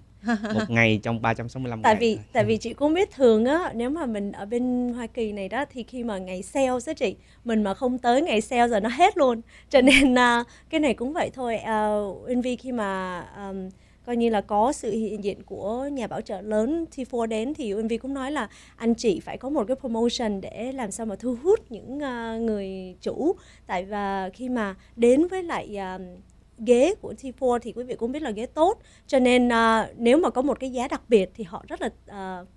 một ngày trong 365 tại ngày. Vì, tại vì ừ. chị cũng biết thường á, nếu mà mình ở bên Hoa Kỳ này đó thì khi mà ngày sale á chị, mình mà không tới ngày sale rồi nó hết luôn. Cho nên uh, cái này cũng vậy thôi. Uh, à, Envy khi mà um, coi như là có sự hiện diện của nhà bảo trợ lớn T4 đến thì UMV cũng nói là anh chị phải có một cái promotion để làm sao mà thu hút những uh, người chủ tại và khi mà đến với lại uh, ghế của T4 thì quý vị cũng biết là ghế tốt cho nên uh, nếu mà có một cái giá đặc biệt thì họ rất là uh,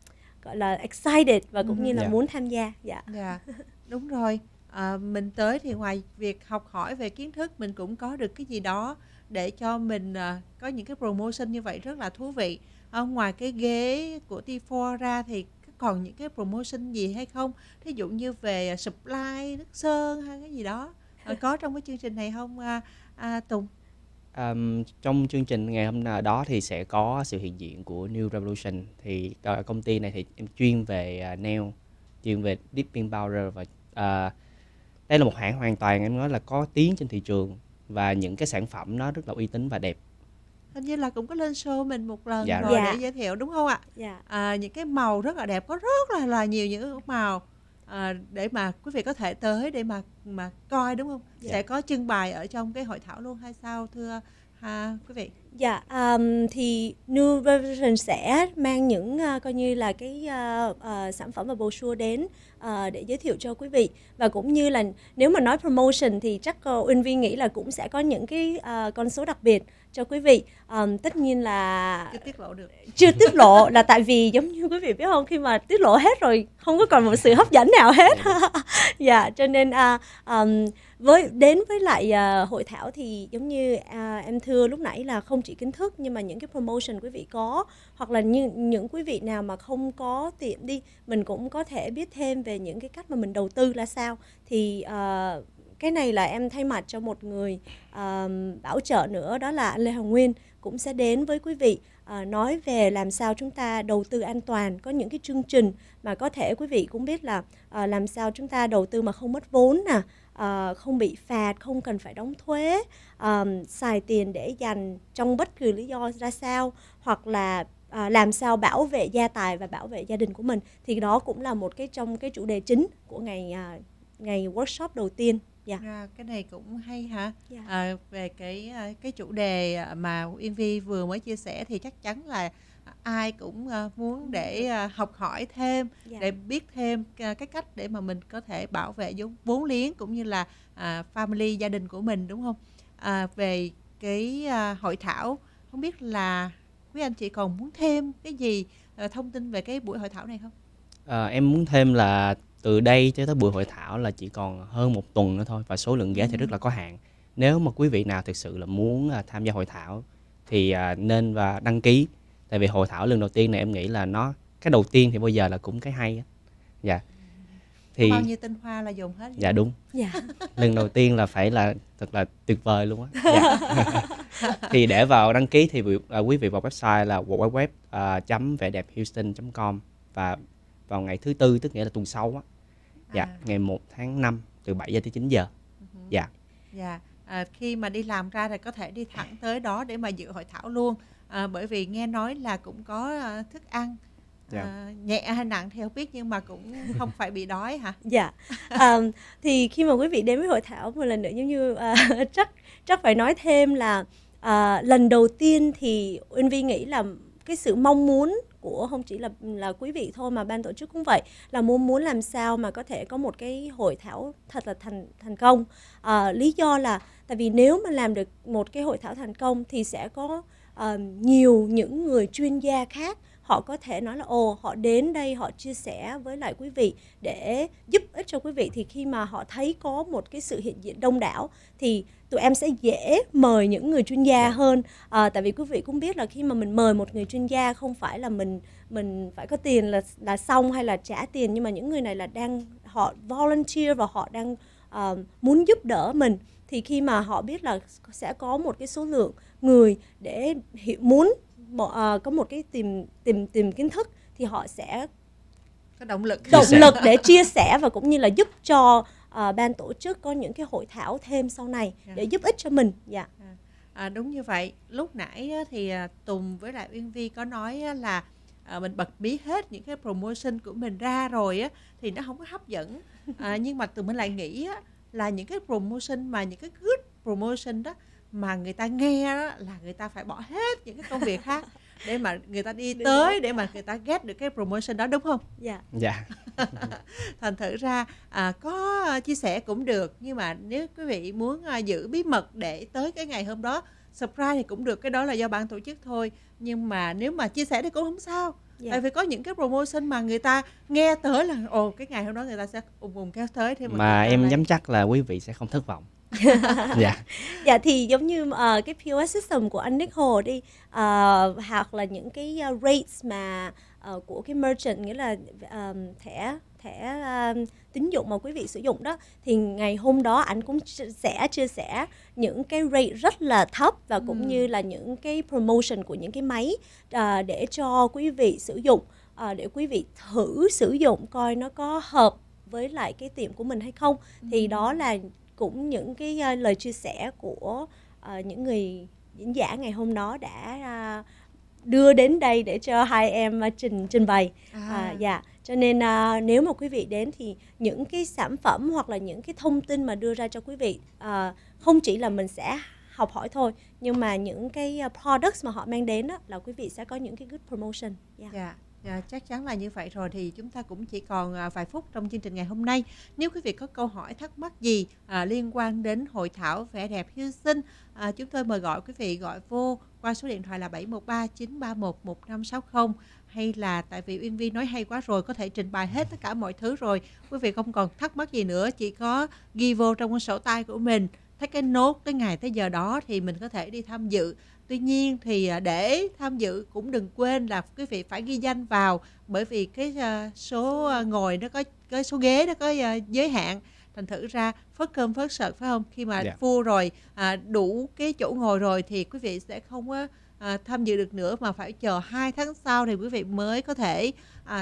gọi là excited và cũng ừ. như là yeah. Dạ. muốn tham gia dạ yeah. Dạ, đúng rồi à, mình tới thì ngoài việc học hỏi về kiến thức mình cũng có được cái gì đó để cho mình à, có những cái promotion như vậy rất là thú vị à, ngoài cái ghế của T4 ra thì còn những cái promotion gì hay không thí dụ như về supply nước sơn hay cái gì đó ờ, có trong cái chương trình này không à, à, Tùng um, trong chương trình ngày hôm nào đó thì sẽ có sự hiện diện của New Revolution thì ờ, công ty này thì em chuyên về uh, ờ, nail chuyên về dipping powder và uh, đây là một hãng hoàn toàn em nói là có tiếng trên thị trường và những cái sản phẩm nó rất là uy tín và đẹp hình như là cũng có lên show mình một lần dạ, rồi dạ. để giới thiệu đúng không ạ dạ. à, những cái màu rất là đẹp có rất là là nhiều những màu à, để mà quý vị có thể tới để mà mà coi đúng không? Dạ. Sẽ có trưng bày ở trong cái hội thảo luôn hay sao thưa ha quý vị? Dạ um, thì New Version sẽ mang những uh, coi như là cái uh, uh, sản phẩm và brochure đến uh, để giới thiệu cho quý vị và cũng như là nếu mà nói promotion thì chắc uh, Uyên Vi nghĩ là cũng sẽ có những cái uh, con số đặc biệt cho quý vị um, tất nhiên là chưa tiết lộ được chưa tiết lộ là tại vì giống như quý vị biết không khi mà tiết lộ hết rồi không có còn một sự hấp dẫn nào hết dạ, dạ cho nên uh, um, với đến với lại uh, hội thảo thì giống như uh, em thưa lúc nãy là không chỉ kiến thức nhưng mà những cái promotion quý vị có hoặc là như những quý vị nào mà không có tiệm đi mình cũng có thể biết thêm về những cái cách mà mình đầu tư là sao thì uh, cái này là em thay mặt cho một người uh, bảo trợ nữa đó là anh Lê Hồng Nguyên cũng sẽ đến với quý vị uh, nói về làm sao chúng ta đầu tư an toàn có những cái chương trình mà có thể quý vị cũng biết là uh, làm sao chúng ta đầu tư mà không mất vốn nè uh, không bị phạt không cần phải đóng thuế uh, xài tiền để dành trong bất cứ lý do ra sao hoặc là à, làm sao bảo vệ gia tài và bảo vệ gia đình của mình thì đó cũng là một cái trong cái chủ đề chính của ngày à, ngày workshop đầu tiên dạ. à, cái này cũng hay hả dạ. à, về cái ờ, cái chủ đề mà Invi vừa mới chia sẻ thì chắc chắn là ai cũng muốn để học hỏi thêm dạ. để biết thêm cái cách để mà mình có thể bảo vệ vốn vốn liếng cũng như là family gia đình của mình đúng không à, về cái hội thảo không biết là quý anh chị còn muốn thêm cái gì thông tin về cái buổi hội thảo này không à, em muốn thêm là từ đây cho tới buổi hội thảo là chỉ còn hơn một tuần nữa thôi và số lượng ghế thì rất ừ. là có hạn nếu mà quý vị nào thực sự là muốn à, tham gia hội thảo thì à, nên và đăng ký tại vì hội thảo lần đầu tiên này em nghĩ là nó cái đầu tiên thì bao giờ là cũng cái hay á dạ thì bao nhiêu tinh hoa là dùng hết dạ đúng dạ. lần đầu tiên là phải là thật là tuyệt vời luôn á dạ. thì để vào đăng ký thì à, quý vị vào website là www.vẻ đẹp houston com và vào ngày thứ tư tức nghĩa là tuần sau á dạ à. ngày 1 tháng 5 từ 7 giờ tới 9 giờ uh-huh. dạ dạ à, khi mà đi làm ra thì có thể đi thẳng tới đó để mà dự hội thảo luôn à, bởi vì nghe nói là cũng có à, thức ăn Yeah. Dạ. À, nhẹ hay nặng theo biết nhưng mà cũng không phải bị đói hả? Dạ. Yeah. À, thì khi mà quý vị đến với hội thảo một lần nữa giống như uh, chắc chắc phải nói thêm là uh, lần đầu tiên thì Uyên Vi nghĩ là cái sự mong muốn của không chỉ là là quý vị thôi mà ban tổ chức cũng vậy là muốn muốn làm sao mà có thể có một cái hội thảo thật là thành thành công à, lý do là tại vì nếu mà làm được một cái hội thảo thành công thì sẽ có uh, nhiều những người chuyên gia khác họ có thể nói là ồ họ đến đây họ chia sẻ với lại quý vị để giúp ích cho quý vị thì khi mà họ thấy có một cái sự hiện diện đông đảo thì tụi em sẽ dễ mời những người chuyên gia dạ. hơn à, tại vì quý vị cũng biết là khi mà mình mời một người chuyên gia không phải là mình mình phải có tiền là là xong hay là trả tiền nhưng mà những người này là đang họ volunteer và họ đang uh, muốn giúp đỡ mình thì khi mà họ biết là sẽ có một cái số lượng người để hiểu, muốn uh, có một cái tìm tìm tìm kiến thức thì họ sẽ có động lực động lực để chia sẻ và cũng như là giúp cho uh, ban tổ chức có những cái hội thảo thêm sau này yeah. Dạ. để giúp ích cho mình dạ yeah. Dạ. à. đúng như vậy lúc nãy thì à, Tùng với lại Uyên Vi có nói là à, mình bật mí hết những cái promotion của mình ra rồi á thì nó không có hấp dẫn à, nhưng mà tụi mình lại nghĩ á, là những cái promotion mà những cái good promotion đó mà người ta nghe đó là người ta phải bỏ hết những cái công việc khác để mà người ta đi đúng tới rồi. để mà người ta ghét được cái promotion đó đúng không? Dạ. Dạ. Thành thử ra à, có à, chia sẻ cũng được nhưng mà nếu quý vị muốn à, giữ bí mật để tới cái ngày hôm đó surprise thì cũng được cái đó là do ban tổ chức thôi nhưng mà nếu mà chia sẻ thì cũng không sao. Yeah. Dạ. tại vì có những cái promotion mà người ta nghe tới là ồ cái ngày hôm đó người ta sẽ ùng ùng kéo tới thêm mà em dám chắc là quý vị sẽ không thất vọng dạ dạ thì giống như uh, cái POS system của anh Nick Hồ đi uh, hoặc là những cái uh, rates mà uh, của cái merchant nghĩa là um, thẻ thẻ uh, tín dụng mà quý vị sử dụng đó thì ngày hôm đó anh cũng sẽ chia sẻ những cái rate rất là thấp và cũng ừ. như là những cái promotion của những cái máy uh, để cho quý vị sử dụng uh, để quý vị thử sử dụng coi nó có hợp với lại cái tiệm của mình hay không ừ. thì đó ừ. là cũng những cái ờ, lời chia sẻ của uh, những người diễn giả ngày hôm đó đã uh, đưa đến đây để cho hai em ờ, trình trình bày à, à dạ cho nên à, nếu mà quý vị đến thì những cái sản phẩm hoặc là những cái thông tin mà đưa ra cho quý vị à, không chỉ là mình sẽ học hỏi thôi nhưng mà những cái products mà họ mang đến đó, là quý vị sẽ có những cái good promotion yeah. Dạ. Yeah. Dạ. À, chắc chắn là như vậy rồi thì chúng ta cũng chỉ còn à, vài phút trong chương trình ngày hôm nay. Nếu quý vị có câu hỏi thắc mắc gì à, liên quan đến hội thảo vẻ đẹp hiếu sinh, à, chúng tôi mời gọi quý vị gọi vô qua số điện thoại là 713 931 1560 hay là tại vì Uyên Vi nói hay quá rồi có thể trình bày hết tất cả mọi thứ rồi. Quý vị không còn thắc mắc gì nữa, chỉ có ghi vô trong cuốn sổ tay của mình thấy cái nốt cái ngày tới giờ đó thì mình có thể đi tham dự tuy nhiên thì à, để tham dự cũng đừng quên là quý vị phải ghi danh vào bởi vì cái à, số à, ngồi nó có cái số ghế nó có giới hạn thành thử ra phớt cơm phớt sợt phải không khi mà yeah. Dạ. full rồi đủ cái chỗ ngồi rồi thì quý vị sẽ không à, tham dự được nữa mà phải chờ hai tháng sau thì quý vị mới có thể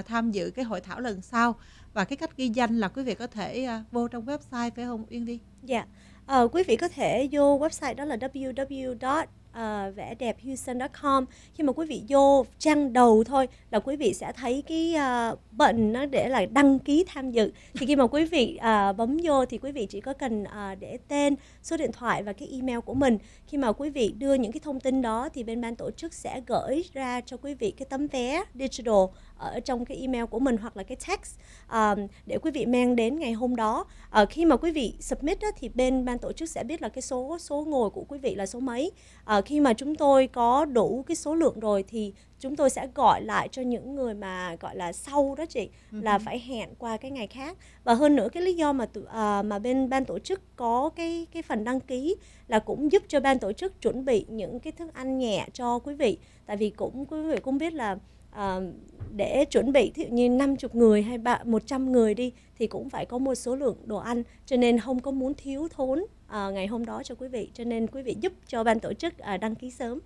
tham dự cái hội thảo lần sau và cái cách ghi danh là quý vị có thể vô trong website phải không Uyên đi Dạ, yeah. Ờ, à, quý vị có thể vô website đó là www uh, ờ, vẽ đẹp houston.com khi mà quý vị vô trang đầu thôi là quý vị sẽ thấy cái uh, button nó để là đăng ký tham dự thì khi mà quý vị uh, bấm vô thì quý vị chỉ có cần uh, để tên số điện thoại và cái email của mình khi mà quý vị đưa những cái thông tin đó thì bên ban tổ chức sẽ gửi ra cho quý vị cái tấm vé digital ở trong cái email của mình hoặc là cái text um, để quý vị mang đến ngày hôm đó uh, khi mà quý vị submit đó, thì bên ban tổ chức sẽ biết là cái số số ngồi của quý vị là số mấy uh, khi mà chúng tôi có đủ cái số lượng rồi thì chúng tôi sẽ gọi lại cho những người mà gọi là sau đó chị uh-huh. là phải hẹn qua cái ngày khác và hơn nữa cái lý do mà tụ, à, ờ, mà bên ban tổ chức có cái cái phần đăng ký là cũng giúp cho ban tổ chức chuẩn bị những cái thức ăn nhẹ cho quý vị tại vì cũng quý vị cũng biết là để chuẩn bị thí dụ như 50 người hay 100 người đi thì cũng phải có một số lượng đồ ăn cho nên không có muốn thiếu thốn à, ngày hôm đó cho quý vị cho nên quý vị giúp cho ban tổ chức à, đăng ký sớm.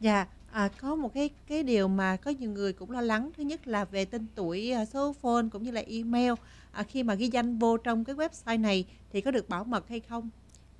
Dạ, À, có một cái cái điều mà có nhiều người cũng lo lắng thứ nhất là về tên tuổi ờ, số phone cũng như là email à, khi mà ghi danh vô trong cái website này thì có được bảo mật hay không?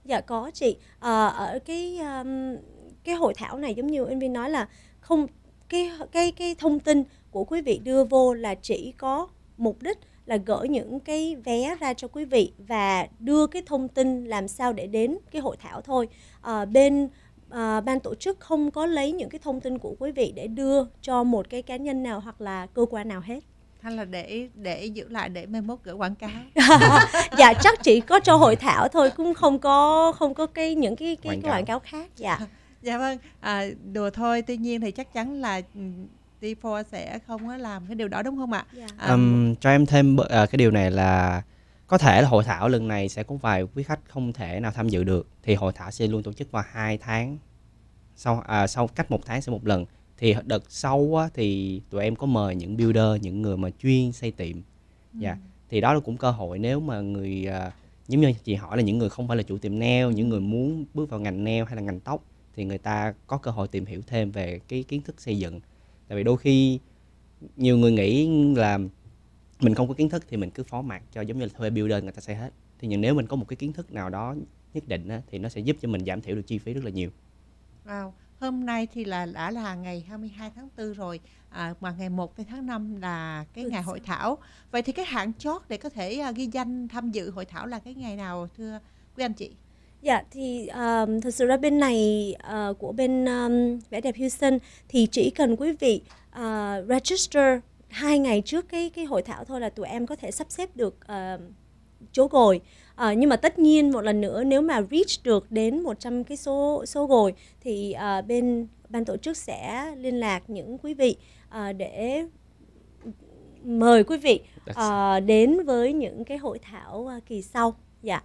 Dạ có chị à, ở cái um, cái hội thảo này giống như anh Vinh nói là không cái cái cái thông tin của quý vị đưa vô là chỉ có mục đích là gửi những cái vé ra cho quý vị và đưa cái thông tin làm sao để đến cái hội thảo thôi à, bên à, ban tổ chức không có lấy những cái thông tin của quý vị để đưa cho một cái cá nhân nào hoặc là cơ quan nào hết hay là để để giữ lại để mai mốt gửi quảng cáo dạ chắc chỉ có cho hội thảo thôi cũng không có không có cái những cái cái quảng cáo, cái quảng cáo khác dạ dạ vâng à, đùa thôi tuy nhiên thì chắc chắn là ừ, T4 sẽ không làm cái điều đó đúng không ạ? Yeah. Dạ. um, à, cho em thêm uh, cái điều này là có thể là hội thảo lần này sẽ có vài quý khách không thể nào tham dự được thì hội thảo sẽ luôn tổ chức vào hai tháng sau à, sau cách một tháng sẽ một lần thì đợt sau á, thì tụi em có mời những builder những người mà chuyên xây tiệm dạ yeah. thì đó là cũng cơ hội nếu mà người à, giống như chị hỏi là những người không phải là chủ tiệm nail những người muốn bước vào ngành nail hay là ngành tóc thì người ta có cơ hội tìm hiểu thêm về cái kiến thức xây dựng tại vì đôi khi nhiều người nghĩ là mình không có kiến thức thì mình cứ phó mặc cho giống như là thuê builder người ta xây hết thì nhưng nếu mình có một cái kiến thức nào đó nhất định á, thì nó sẽ giúp cho mình giảm thiểu được chi phí rất là nhiều. Wow, hôm nay thì là đã là ngày 22 tháng 4 rồi à, mà ngày 1 tháng 5 là cái ngày hội thảo. Vậy thì cái hạn chót để có thể à, ghi danh tham dự hội thảo là cái ngày nào thưa quý anh chị? Dạ thì um, thật sự ra bên này uh, của bên um, vẻ đẹp Houston thì chỉ cần quý vị uh, register hai ngày trước cái cái hội thảo thôi là tụi em có thể sắp xếp được uh, chỗ ngồi à, nhưng mà tất nhiên một lần nữa nếu mà reach được đến 100 cái số số ngồi thì à, bên ban tổ chức sẽ liên lạc những quý vị à, để mời quý vị à, đến với những cái hội thảo à, kỳ sau dạ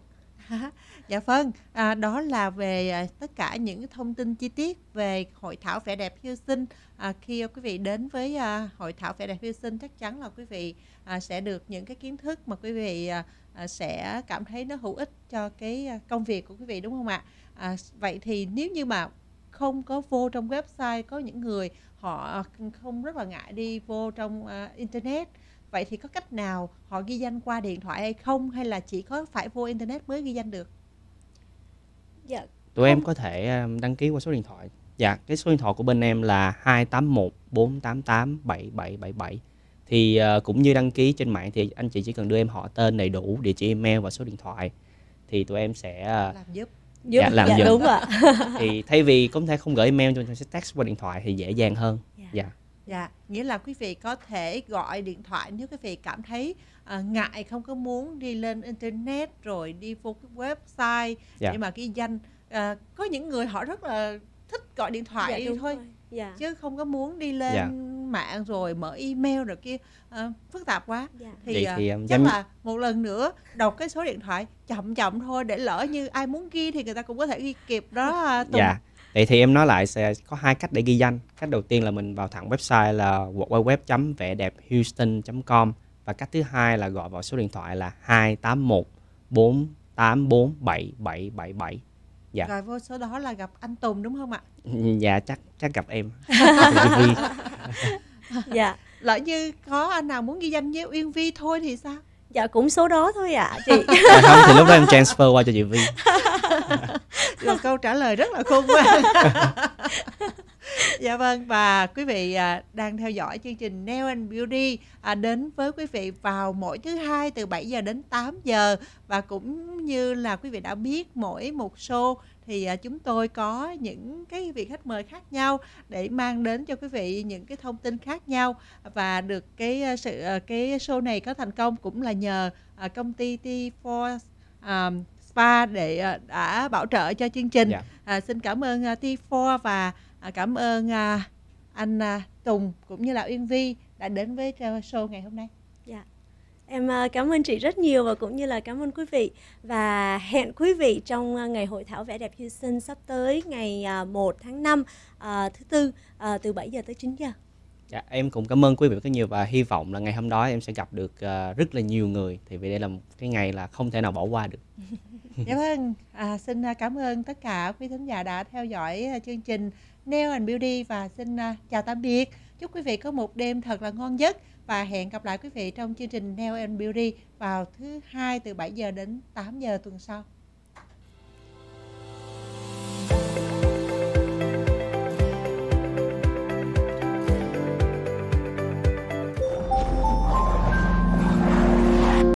yeah. Dạ vâng, à, đó là về à, tất cả những thông tin chi tiết về hội thảo vẻ đẹp Hiêu Sinh. À, khi quý vị đến với à, hội thảo vẻ đẹp Hiêu Sinh chắc chắn là quý vị à, sẽ được những cái kiến thức mà quý vị à, à sẽ cảm thấy nó hữu ích cho cái à, công việc của quý vị đúng không ạ? À, vậy thì nếu như mà không có vô trong website có những người họ không rất là ngại đi vô trong uh, internet vậy thì có cách nào họ ghi danh qua điện thoại hay không hay là chỉ có phải vô internet mới ghi danh được Dạ. Tụi em có thể à, đăng ký qua số điện thoại. Dạ, cái số điện thoại của bên em là 281 488 7777. Thì uh, cũng như đăng ký trên mạng thì anh chị chỉ cần đưa em họ tên đầy đủ, địa chỉ email và số điện thoại thì tụi em sẽ uh, làm giúp giúp dạ, làm dạ, dùm. đúng ạ thì thay vì có thể không gửi email cho mình sẽ text qua điện thoại thì dễ dàng hơn dạ. dạ dạ nghĩa là quý vị có thể gọi điện thoại nếu quý vị cảm thấy à, ngại không có muốn đi lên internet rồi đi vô cái website dạ. để mà ghi danh à, có những người họ rất là thích gọi điện thoại dạ, đi thôi rồi. Dạ. chứ không có muốn đi dạ. lên dạ. mạng rồi mở email rồi kia à, phức tạp quá dạ. thì, Vậy thì um, chắc giám... là một lần nữa đọc cái số điện thoại chậm chậm thôi để lỡ như ai muốn ghi thì người ta cũng có thể ghi kịp đó dạ. Tùng. dạ Vậy thì em nói lại sẽ có hai cách để ghi danh. Cách đầu tiên là mình vào thẳng website là www houston com và cách thứ hai là gọi vào số điện thoại là 281 484777. Dạ. Rồi vô số đó là gặp anh Tùng đúng không ạ? Dạ chắc chắc gặp em. Dạ. dạ. Lỡ như có anh nào muốn ghi danh với Uyên Vi thôi thì sao? Dạ cũng số đó thôi ạ à, chị. à, không thì lúc đó em transfer qua cho chị Vi. câu trả lời rất là khôn ngoan. dạ vâng và quý vị à, đang theo dõi chương trình Nail and Beauty à, đến với quý vị vào mỗi thứ hai từ 7 giờ đến 8 giờ và cũng như là quý vị đã biết mỗi một show thì à, chúng tôi có những cái vị khách mời khác nhau để mang đến cho quý vị những cái thông tin khác nhau và được cái à, sự à, cái show này có thành công cũng là nhờ à, công ty T4 um, à, Spa để đã bảo trợ cho chương trình. Yeah. Dạ. À, xin cảm ơn T4 và À, cảm ơn à, anh à, Tùng cũng như là Uyên Vi đã đến với show ngày hôm nay. Dạ. Em cảm ơn chị rất nhiều và cũng như là cảm ơn quý vị và hẹn quý vị trong ngày hội thảo vẻ đẹp Houston sắp tới ngày 1 tháng 5 thứ tư từ 7 giờ tới 9 giờ. Dạ, em cũng cảm ơn quý vị rất nhiều và hy vọng là ngày hôm đó em sẽ gặp được rất là nhiều người thì vì đây là một cái ngày là không thể nào bỏ qua được. Cảm ơn dạ vâng. à, xin cảm ơn tất cả quý thính giả đã theo dõi chương trình Nail and Beauty và xin à, chào tạm biệt. Chúc quý vị có một đêm thật là ngon giấc và hẹn gặp lại quý vị trong chương trình Nail and Beauty vào thứ hai từ 7 giờ đến 8 giờ tuần sau.